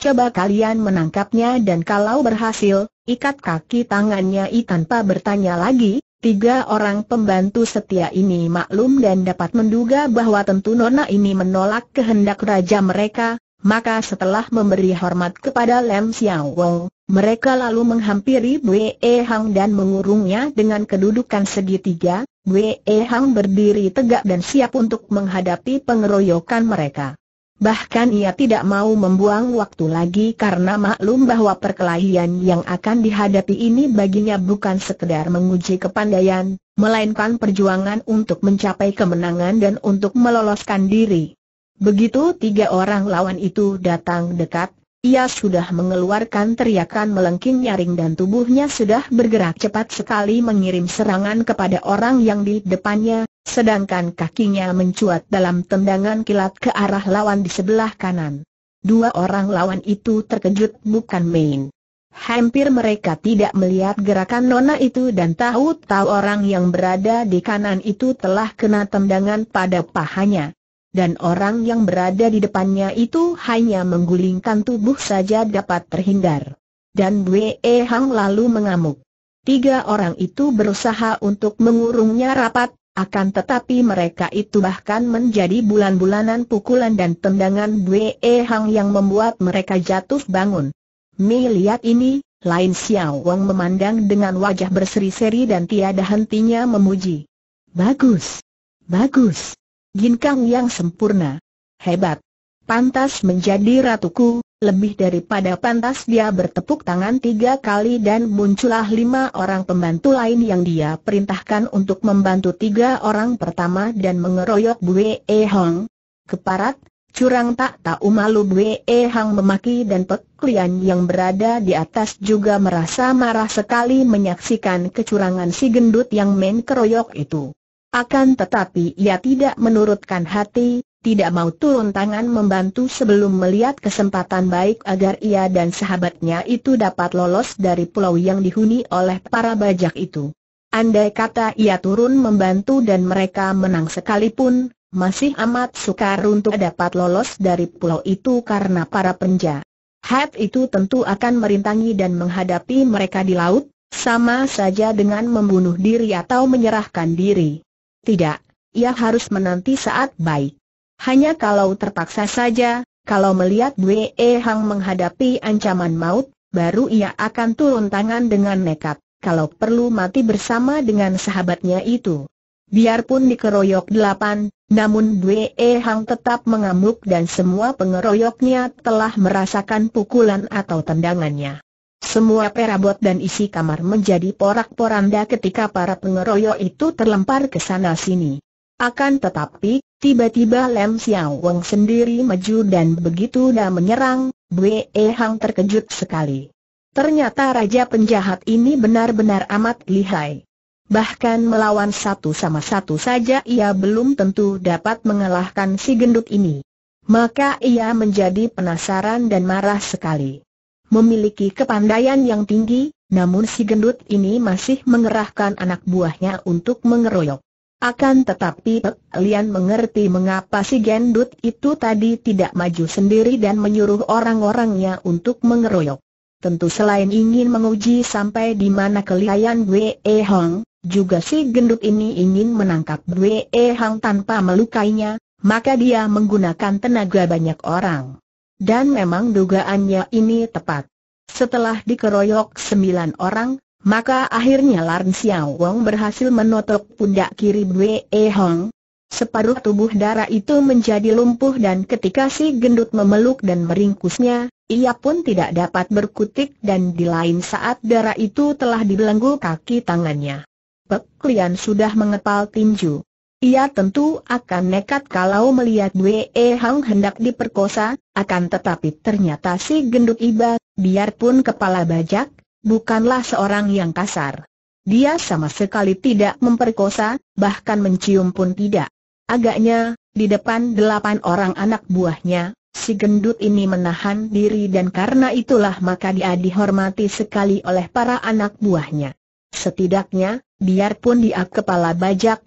Coba kalian menangkapnya dan kalau berhasil, ikat kaki tangannya i tanpa bertanya lagi, Tiga orang pembantu setia ini maklum dan dapat menduga bahwa tentu Nona ini menolak kehendak raja mereka, maka setelah memberi hormat kepada Lem Xiao Wong, mereka lalu menghampiri Bwe Hang dan mengurungnya dengan kedudukan segitiga, Bwe Hang berdiri tegak dan siap untuk menghadapi pengeroyokan mereka. Bahkan ia tidak mau membuang waktu lagi karena maklum bahwa perkelahian yang akan dihadapi ini baginya bukan sekedar menguji kepandaian, melainkan perjuangan untuk mencapai kemenangan dan untuk meloloskan diri. Begitu tiga orang lawan itu datang dekat, ia sudah mengeluarkan teriakan melengking nyaring dan tubuhnya sudah bergerak cepat sekali mengirim serangan kepada orang yang di depannya, Sedangkan kakinya mencuat dalam tendangan kilat ke arah lawan di sebelah kanan. Dua orang lawan itu terkejut bukan main. Hampir mereka tidak melihat gerakan nona itu dan tahu-tahu orang yang berada di kanan itu telah kena tendangan pada pahanya. Dan orang yang berada di depannya itu hanya menggulingkan tubuh saja dapat terhindar. Dan Wei Hang lalu mengamuk. Tiga orang itu berusaha untuk mengurungnya rapat, akan tetapi mereka itu bahkan menjadi bulan-bulanan pukulan dan tendangan Bwe Hang yang membuat mereka jatuh bangun. Mi lihat ini, lain Xiao Wang memandang dengan wajah berseri-seri dan tiada hentinya memuji. Bagus! Bagus! Ginkang yang sempurna! Hebat! Pantas menjadi ratuku, lebih daripada pantas dia bertepuk tangan tiga kali dan muncullah lima orang pembantu lain yang dia perintahkan untuk membantu tiga orang pertama dan mengeroyok Bue E Hong. Keparat, curang tak tahu malu Bue E Hong memaki dan peklian yang berada di atas juga merasa marah sekali menyaksikan kecurangan si gendut yang main keroyok itu. Akan tetapi ia tidak menurutkan hati, tidak mau turun tangan membantu sebelum melihat kesempatan baik agar ia dan sahabatnya itu dapat lolos dari pulau yang dihuni oleh para bajak itu. Andai kata ia turun membantu dan mereka menang sekalipun, masih amat sukar untuk dapat lolos dari pulau itu karena para penja. Hat itu tentu akan merintangi dan menghadapi mereka di laut, sama saja dengan membunuh diri atau menyerahkan diri. Tidak, ia harus menanti saat baik. Hanya kalau terpaksa saja, kalau melihat Wei Hang menghadapi ancaman maut, baru ia akan turun tangan dengan nekat, kalau perlu mati bersama dengan sahabatnya itu. Biarpun dikeroyok delapan, namun Wei Hang tetap mengamuk dan semua pengeroyoknya telah merasakan pukulan atau tendangannya. Semua perabot dan isi kamar menjadi porak-poranda ketika para pengeroyok itu terlempar ke sana-sini. Akan tetapi, tiba-tiba Lem Xiao Weng sendiri maju dan begitu dah menyerang, Bwe Hang terkejut sekali. Ternyata raja penjahat ini benar-benar amat lihai. Bahkan melawan satu sama satu saja ia belum tentu dapat mengalahkan si gendut ini. Maka ia menjadi penasaran dan marah sekali. Memiliki kepandaian yang tinggi, namun si gendut ini masih mengerahkan anak buahnya untuk mengeroyok. Akan tetapi Pek Lian mengerti mengapa si gendut itu tadi tidak maju sendiri dan menyuruh orang-orangnya untuk mengeroyok. Tentu selain ingin menguji sampai di mana kelihayan Wee Hong, juga si gendut ini ingin menangkap Wee Hong tanpa melukainya, maka dia menggunakan tenaga banyak orang. Dan memang dugaannya ini tepat. Setelah dikeroyok sembilan orang, maka akhirnya Lan Xiao Wong berhasil menotok pundak kiri Bwe Hong. Separuh tubuh darah itu menjadi lumpuh dan ketika si gendut memeluk dan meringkusnya, ia pun tidak dapat berkutik dan di lain saat darah itu telah dibelenggu kaki tangannya. Pek Lian sudah mengepal tinju. Ia tentu akan nekat kalau melihat Wei Hang hendak diperkosa, akan tetapi ternyata si gendut iba, biarpun kepala bajak, bukanlah seorang yang kasar. Dia sama sekali tidak memperkosa, bahkan mencium pun tidak. Agaknya, di depan delapan orang anak buahnya, si gendut ini menahan diri dan karena itulah maka dia dihormati sekali oleh para anak buahnya. Setidaknya, biarpun dia kepala bajak,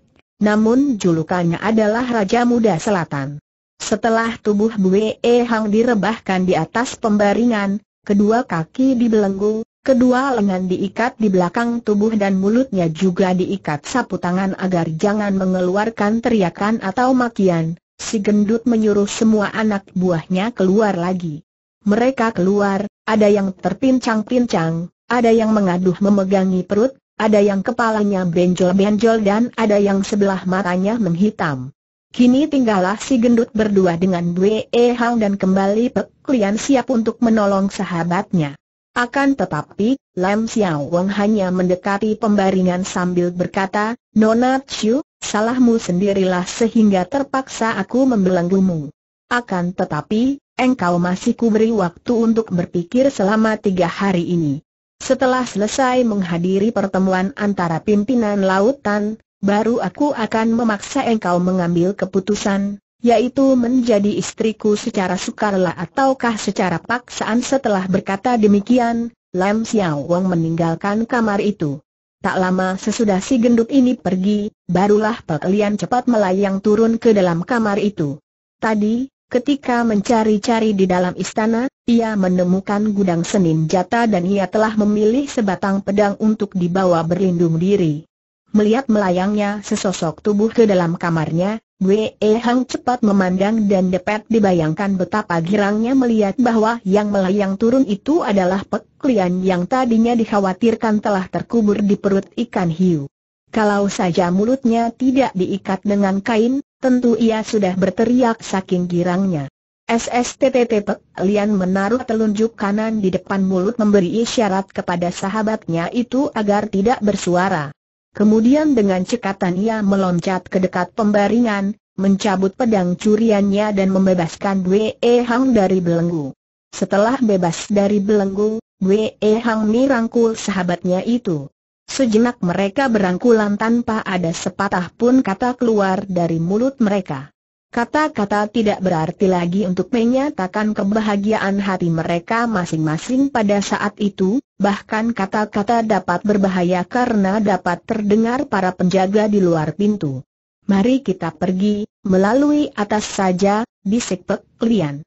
namun julukannya adalah Raja Muda Selatan. Setelah tubuh Bue Hang direbahkan di atas pembaringan, kedua kaki dibelenggu, Kedua lengan diikat di belakang tubuh dan mulutnya juga diikat sapu tangan agar jangan mengeluarkan teriakan atau makian. Si gendut menyuruh semua anak buahnya keluar lagi. Mereka keluar, ada yang terpincang-pincang, ada yang mengaduh memegangi perut, ada yang kepalanya benjol-benjol dan ada yang sebelah matanya menghitam. Kini tinggallah si gendut berdua dengan Bue Hang dan kembali Pek Lian siap untuk menolong sahabatnya. Akan tetapi, Lam Xiao Wong hanya mendekati pembaringan sambil berkata, Nona Chiu, salahmu sendirilah sehingga terpaksa aku membelenggumu. Akan tetapi, engkau masih kuberi waktu untuk berpikir selama tiga hari ini. Setelah selesai menghadiri pertemuan antara pimpinan lautan, baru aku akan memaksa engkau mengambil keputusan yaitu menjadi istriku secara sukarela ataukah secara paksaan setelah berkata demikian, Lam Xiao Wang meninggalkan kamar itu. Tak lama sesudah si gendut ini pergi, barulah Pek cepat melayang turun ke dalam kamar itu. Tadi, ketika mencari-cari di dalam istana, ia menemukan gudang Senin Jata dan ia telah memilih sebatang pedang untuk dibawa berlindung diri. Melihat melayangnya sesosok tubuh ke dalam kamarnya, Wei Hang cepat memandang dan dapat dibayangkan betapa girangnya melihat bahwa yang melayang turun itu adalah peklian yang tadinya dikhawatirkan telah terkubur di perut ikan hiu. Kalau saja mulutnya tidak diikat dengan kain, tentu ia sudah berteriak saking girangnya. SSTTT Lian menaruh telunjuk kanan di depan mulut memberi isyarat kepada sahabatnya itu agar tidak bersuara. Kemudian dengan cekatan ia meloncat ke dekat pembaringan, mencabut pedang curiannya dan membebaskan Dwe Hang dari belenggu. Setelah bebas dari belenggu, Dwe Hang merangkul sahabatnya itu. Sejenak mereka berangkulan tanpa ada sepatah pun kata keluar dari mulut mereka. Kata-kata tidak berarti lagi untuk menyatakan kebahagiaan hati mereka masing-masing pada saat itu, bahkan kata-kata dapat berbahaya karena dapat terdengar para penjaga di luar pintu. Mari kita pergi, melalui atas saja, bisik Pek Lian.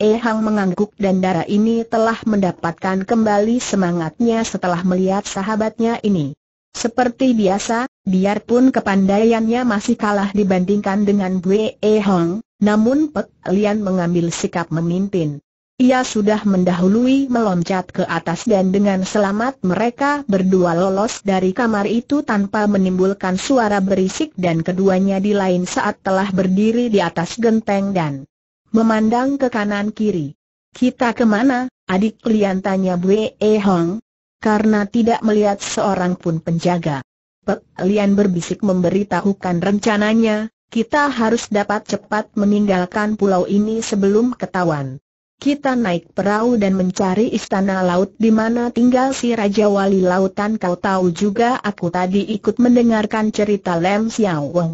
E Hang mengangguk dan darah ini telah mendapatkan kembali semangatnya setelah melihat sahabatnya ini. Seperti biasa, biarpun kepandaiannya masih kalah dibandingkan dengan E Hong, namun Pek Lian mengambil sikap memimpin. Ia sudah mendahului meloncat ke atas dan dengan selamat mereka berdua lolos dari kamar itu tanpa menimbulkan suara berisik dan keduanya di lain saat telah berdiri di atas genteng dan memandang ke kanan kiri. Kita kemana, adik Lian tanya E Hong, karena tidak melihat seorang pun penjaga. Pek Lian berbisik memberitahukan rencananya, kita harus dapat cepat meninggalkan pulau ini sebelum ketahuan. Kita naik perahu dan mencari istana laut di mana tinggal si Raja Wali Lautan kau tahu juga aku tadi ikut mendengarkan cerita Lem Xiao Wong.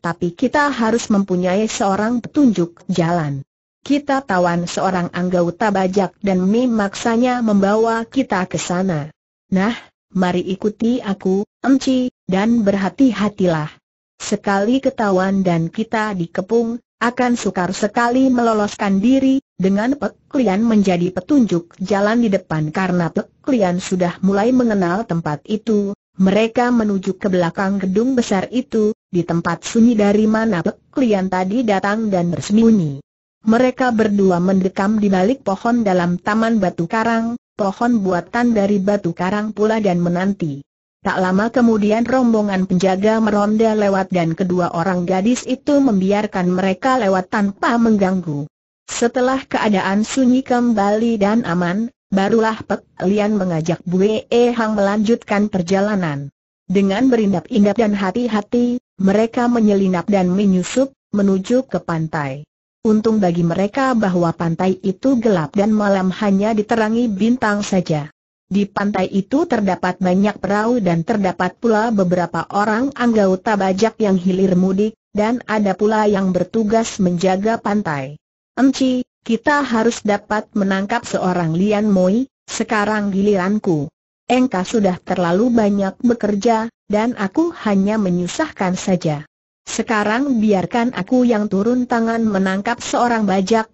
Tapi kita harus mempunyai seorang petunjuk jalan kita tawan seorang anggota bajak dan memaksanya membawa kita ke sana. Nah, mari ikuti aku, Emci, dan berhati-hatilah. Sekali ketahuan dan kita dikepung, akan sukar sekali meloloskan diri, dengan peklian menjadi petunjuk jalan di depan karena peklian sudah mulai mengenal tempat itu, mereka menuju ke belakang gedung besar itu, di tempat sunyi dari mana peklian tadi datang dan bersembunyi. Mereka berdua mendekam di balik pohon dalam taman batu karang, pohon buatan dari batu karang pula dan menanti. Tak lama kemudian rombongan penjaga meronda lewat dan kedua orang gadis itu membiarkan mereka lewat tanpa mengganggu. Setelah keadaan sunyi kembali dan aman, barulah Pek Lian mengajak Bue e Hang melanjutkan perjalanan. Dengan berindap-indap dan hati-hati, mereka menyelinap dan menyusup, menuju ke pantai. Untung bagi mereka bahwa pantai itu gelap dan malam hanya diterangi bintang saja. Di pantai itu terdapat banyak perahu dan terdapat pula beberapa orang anggota bajak yang hilir mudik, dan ada pula yang bertugas menjaga pantai. Enci, kita harus dapat menangkap seorang Lian Moi, sekarang giliranku. Engkau sudah terlalu banyak bekerja, dan aku hanya menyusahkan saja. Sekarang biarkan aku yang turun tangan menangkap seorang bajak.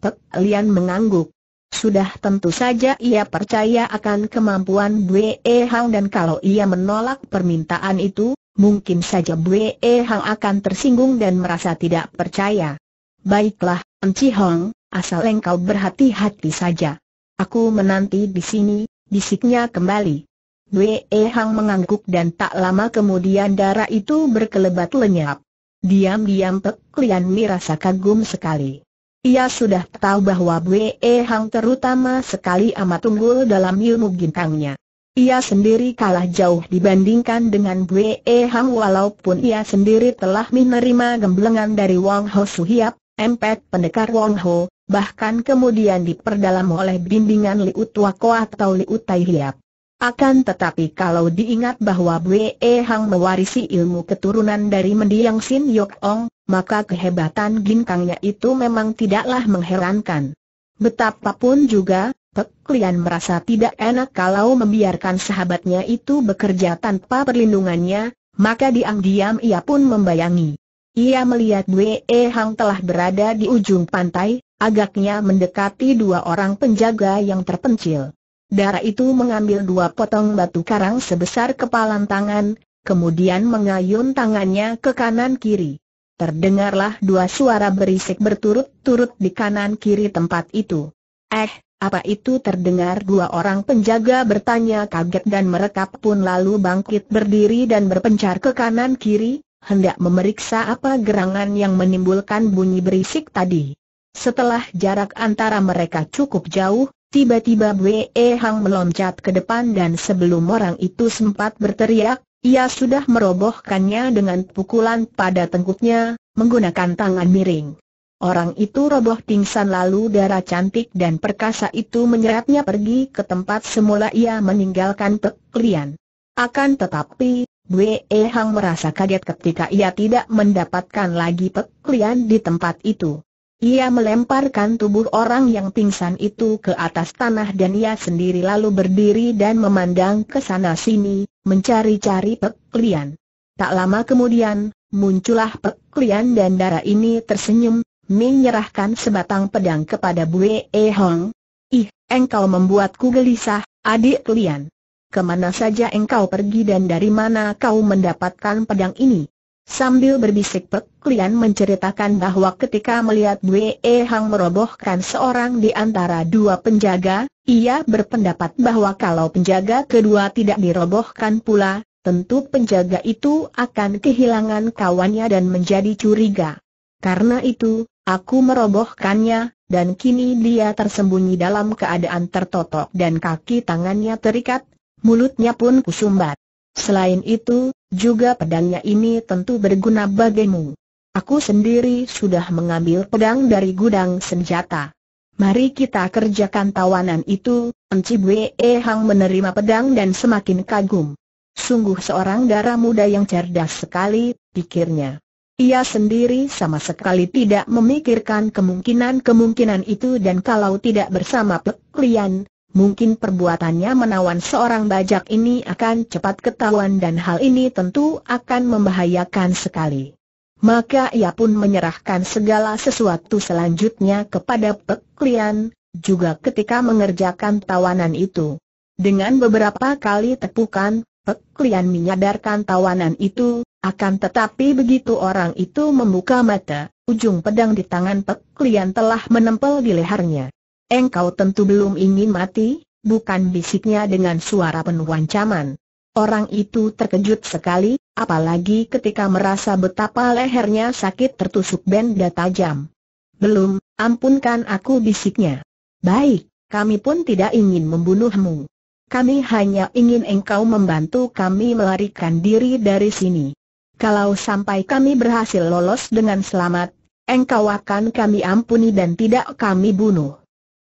Pek Lian mengangguk. Sudah tentu saja ia percaya akan kemampuan Bwe Hang dan kalau ia menolak permintaan itu, mungkin saja Bwe Hang akan tersinggung dan merasa tidak percaya. Baiklah, Enci Hong, asal engkau berhati-hati saja. Aku menanti di sini, bisiknya kembali. Wei Hang mengangguk dan tak lama kemudian darah itu berkelebat lenyap. Diam-diam Pek Lian Mi rasa kagum sekali. Ia sudah tahu bahwa Wei Hang terutama sekali amat unggul dalam ilmu gintangnya. Ia sendiri kalah jauh dibandingkan dengan Wei Hang walaupun ia sendiri telah menerima gemblengan dari Wang Ho Suhiap, empat pendekar Wang Ho, bahkan kemudian diperdalam oleh bimbingan Liu Tua Ko atau Liu Tai Hiap. Akan tetapi kalau diingat bahwa Bwe Hang mewarisi ilmu keturunan dari mendiang Sin Yok Ong, maka kehebatan ginkangnya itu memang tidaklah mengherankan. Betapapun juga, Pek Lian merasa tidak enak kalau membiarkan sahabatnya itu bekerja tanpa perlindungannya, maka diam-diam ia pun membayangi. Ia melihat Bwe Hang telah berada di ujung pantai, agaknya mendekati dua orang penjaga yang terpencil. Darah itu mengambil dua potong batu karang sebesar kepalan tangan, kemudian mengayun tangannya ke kanan-kiri. Terdengarlah dua suara berisik berturut-turut di kanan-kiri tempat itu. Eh, apa itu terdengar dua orang penjaga bertanya kaget dan merekap pun lalu bangkit berdiri dan berpencar ke kanan-kiri, hendak memeriksa apa gerangan yang menimbulkan bunyi berisik tadi. Setelah jarak antara mereka cukup jauh, Tiba-tiba Bwe Hang meloncat ke depan dan sebelum orang itu sempat berteriak, ia sudah merobohkannya dengan pukulan pada tengkuknya, menggunakan tangan miring. Orang itu roboh pingsan lalu darah cantik dan perkasa itu menyeretnya pergi ke tempat semula ia meninggalkan peklian. Akan tetapi, Bwe Hang merasa kaget ketika ia tidak mendapatkan lagi peklian di tempat itu. Ia melemparkan tubuh orang yang pingsan itu ke atas tanah dan ia sendiri lalu berdiri dan memandang ke sana sini, mencari-cari peklian. Tak lama kemudian, muncullah peklian dan darah ini tersenyum, menyerahkan sebatang pedang kepada Bue E Hong. Ih, engkau membuatku gelisah, adik Klian. Kemana saja engkau pergi dan dari mana kau mendapatkan pedang ini? Sambil berbisik Pek klien menceritakan bahwa ketika melihat Wee Hang merobohkan seorang di antara dua penjaga, ia berpendapat bahwa kalau penjaga kedua tidak dirobohkan pula, tentu penjaga itu akan kehilangan kawannya dan menjadi curiga. Karena itu, aku merobohkannya, dan kini dia tersembunyi dalam keadaan tertotok dan kaki tangannya terikat, mulutnya pun kusumbat. Selain itu, juga pedangnya ini tentu berguna bagimu. Aku sendiri sudah mengambil pedang dari gudang senjata. Mari kita kerjakan tawanan itu, Enci Bwe Hang menerima pedang dan semakin kagum. Sungguh seorang darah muda yang cerdas sekali, pikirnya. Ia sendiri sama sekali tidak memikirkan kemungkinan-kemungkinan itu dan kalau tidak bersama Pek Lian, mungkin perbuatannya menawan seorang bajak ini akan cepat ketahuan dan hal ini tentu akan membahayakan sekali. Maka ia pun menyerahkan segala sesuatu selanjutnya kepada peklian, juga ketika mengerjakan tawanan itu. Dengan beberapa kali tepukan, peklian menyadarkan tawanan itu, akan tetapi begitu orang itu membuka mata, ujung pedang di tangan peklian telah menempel di lehernya. Engkau tentu belum ingin mati, bukan bisiknya dengan suara penuh ancaman. Orang itu terkejut sekali, apalagi ketika merasa betapa lehernya sakit tertusuk benda tajam. Belum, ampunkan aku bisiknya. Baik, kami pun tidak ingin membunuhmu. Kami hanya ingin engkau membantu kami melarikan diri dari sini. Kalau sampai kami berhasil lolos dengan selamat, engkau akan kami ampuni dan tidak kami bunuh.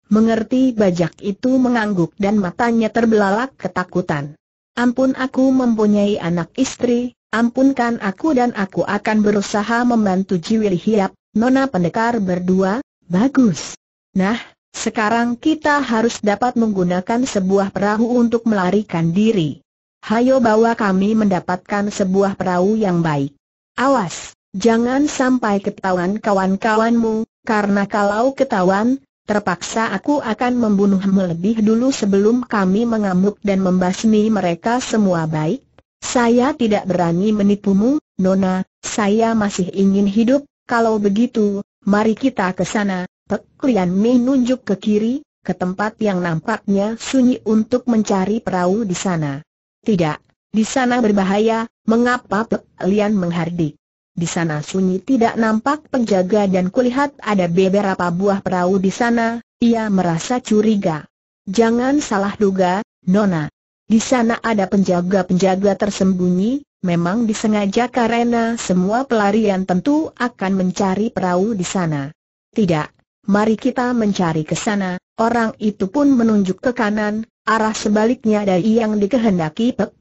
Mengerti bajak itu mengangguk dan matanya terbelalak ketakutan. Ampun aku mempunyai anak istri, ampunkan aku dan aku akan berusaha membantu Jiwil Hiap, Nona Pendekar berdua, bagus. Nah, sekarang kita harus dapat menggunakan sebuah perahu untuk melarikan diri. Hayo bawa kami mendapatkan sebuah perahu yang baik. Awas, jangan sampai ketahuan kawan-kawanmu, karena kalau ketahuan, Terpaksa aku akan membunuhmu lebih dulu sebelum kami mengamuk dan membasmi mereka semua baik. Saya tidak berani menipumu, Nona, saya masih ingin hidup, kalau begitu, mari kita ke sana. Pek Lian Mei nunjuk ke kiri, ke tempat yang nampaknya sunyi untuk mencari perahu di sana. Tidak, di sana berbahaya, mengapa Pek Lian menghardik? Di sana sunyi tidak nampak penjaga dan kulihat ada beberapa buah perahu di sana, ia merasa curiga. Jangan salah duga, Nona. Di sana ada penjaga-penjaga tersembunyi, memang disengaja karena semua pelarian tentu akan mencari perahu di sana. Tidak, mari kita mencari ke sana, orang itu pun menunjuk ke kanan, arah sebaliknya dari yang dikehendaki Pek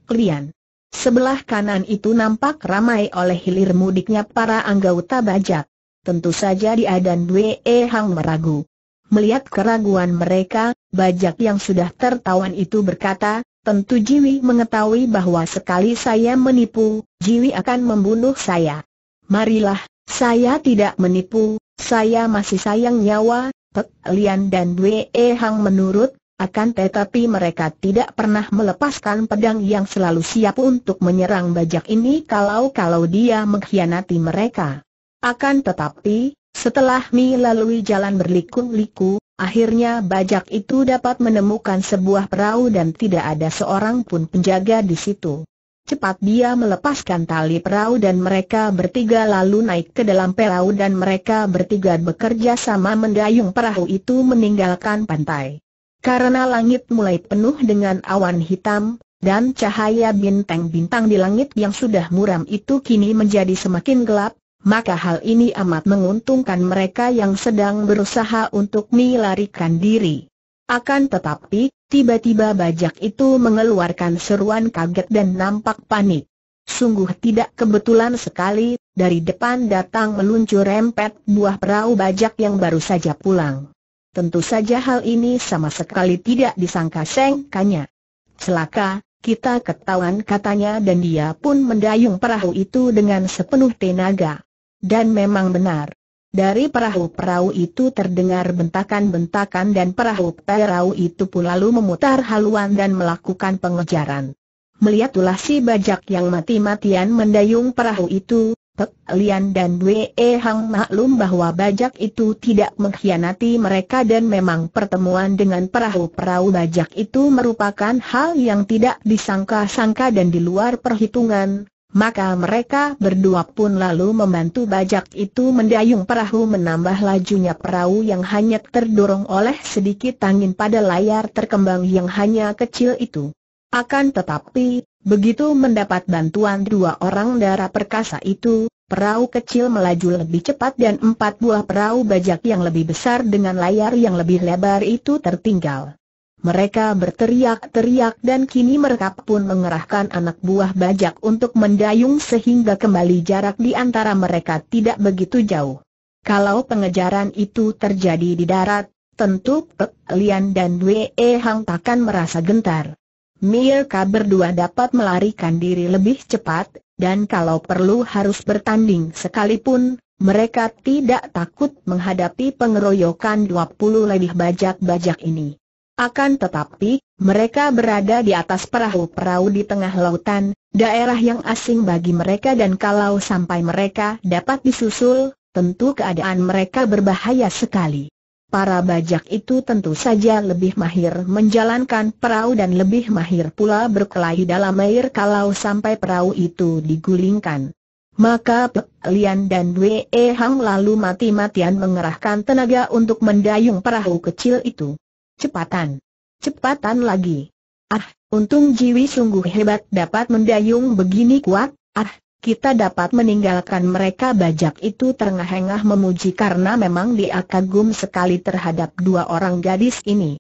Sebelah kanan itu nampak ramai oleh hilir mudiknya para anggota bajak. Tentu saja dia dan Dwe Hang meragu. Melihat keraguan mereka, bajak yang sudah tertawan itu berkata, tentu Jiwi mengetahui bahwa sekali saya menipu, Jiwi akan membunuh saya. Marilah, saya tidak menipu, saya masih sayang nyawa, Pek Lian dan Dwe Hang menurut akan tetapi mereka tidak pernah melepaskan pedang yang selalu siap untuk menyerang bajak ini kalau-kalau dia mengkhianati mereka. Akan tetapi, setelah melalui jalan berliku-liku, akhirnya bajak itu dapat menemukan sebuah perahu dan tidak ada seorang pun penjaga di situ. Cepat dia melepaskan tali perahu dan mereka bertiga lalu naik ke dalam perahu dan mereka bertiga bekerja sama mendayung perahu itu meninggalkan pantai. Karena langit mulai penuh dengan awan hitam, dan cahaya bintang-bintang di langit yang sudah muram itu kini menjadi semakin gelap, maka hal ini amat menguntungkan mereka yang sedang berusaha untuk melarikan diri. Akan tetapi, tiba-tiba bajak itu mengeluarkan seruan kaget dan nampak panik. Sungguh tidak kebetulan sekali, dari depan datang meluncur rempet buah perahu bajak yang baru saja pulang. Tentu saja hal ini sama sekali tidak disangka-sangkanya. Celaka, kita ketahuan katanya dan dia pun mendayung perahu itu dengan sepenuh tenaga. Dan memang benar. Dari perahu-perahu itu terdengar bentakan-bentakan dan perahu-perahu itu pun lalu memutar haluan dan melakukan pengejaran. Melihatlah si bajak yang mati-matian mendayung perahu itu, Pek Lian dan Wei Hang maklum bahwa bajak itu tidak mengkhianati mereka dan memang pertemuan dengan perahu-perahu bajak itu merupakan hal yang tidak disangka-sangka dan di luar perhitungan, maka mereka berdua pun lalu membantu bajak itu mendayung perahu menambah lajunya perahu yang hanya terdorong oleh sedikit angin pada layar terkembang yang hanya kecil itu. Akan tetapi, Begitu mendapat bantuan dua orang darah perkasa itu, perahu kecil melaju lebih cepat dan empat buah perahu bajak yang lebih besar dengan layar yang lebih lebar itu tertinggal. Mereka berteriak-teriak dan kini mereka pun mengerahkan anak buah bajak untuk mendayung sehingga kembali jarak di antara mereka tidak begitu jauh. Kalau pengejaran itu terjadi di darat, tentu Pek Lian dan Wei Hang takkan merasa gentar. Mereka berdua dapat melarikan diri lebih cepat, dan kalau perlu harus bertanding sekalipun, mereka tidak takut menghadapi pengeroyokan 20 lebih bajak-bajak ini. Akan tetapi, mereka berada di atas perahu-perahu di tengah lautan, daerah yang asing bagi mereka dan kalau sampai mereka dapat disusul, tentu keadaan mereka berbahaya sekali. Para bajak itu tentu saja lebih mahir menjalankan perahu dan lebih mahir pula berkelahi dalam air kalau sampai perahu itu digulingkan. Maka Pek Lian dan Wei Hang lalu mati-matian mengerahkan tenaga untuk mendayung perahu kecil itu. Cepatan! Cepatan lagi! Ah, untung Jiwi sungguh hebat dapat mendayung begini kuat, ah, kita dapat meninggalkan mereka bajak itu terengah-engah memuji karena memang dia kagum sekali terhadap dua orang gadis ini.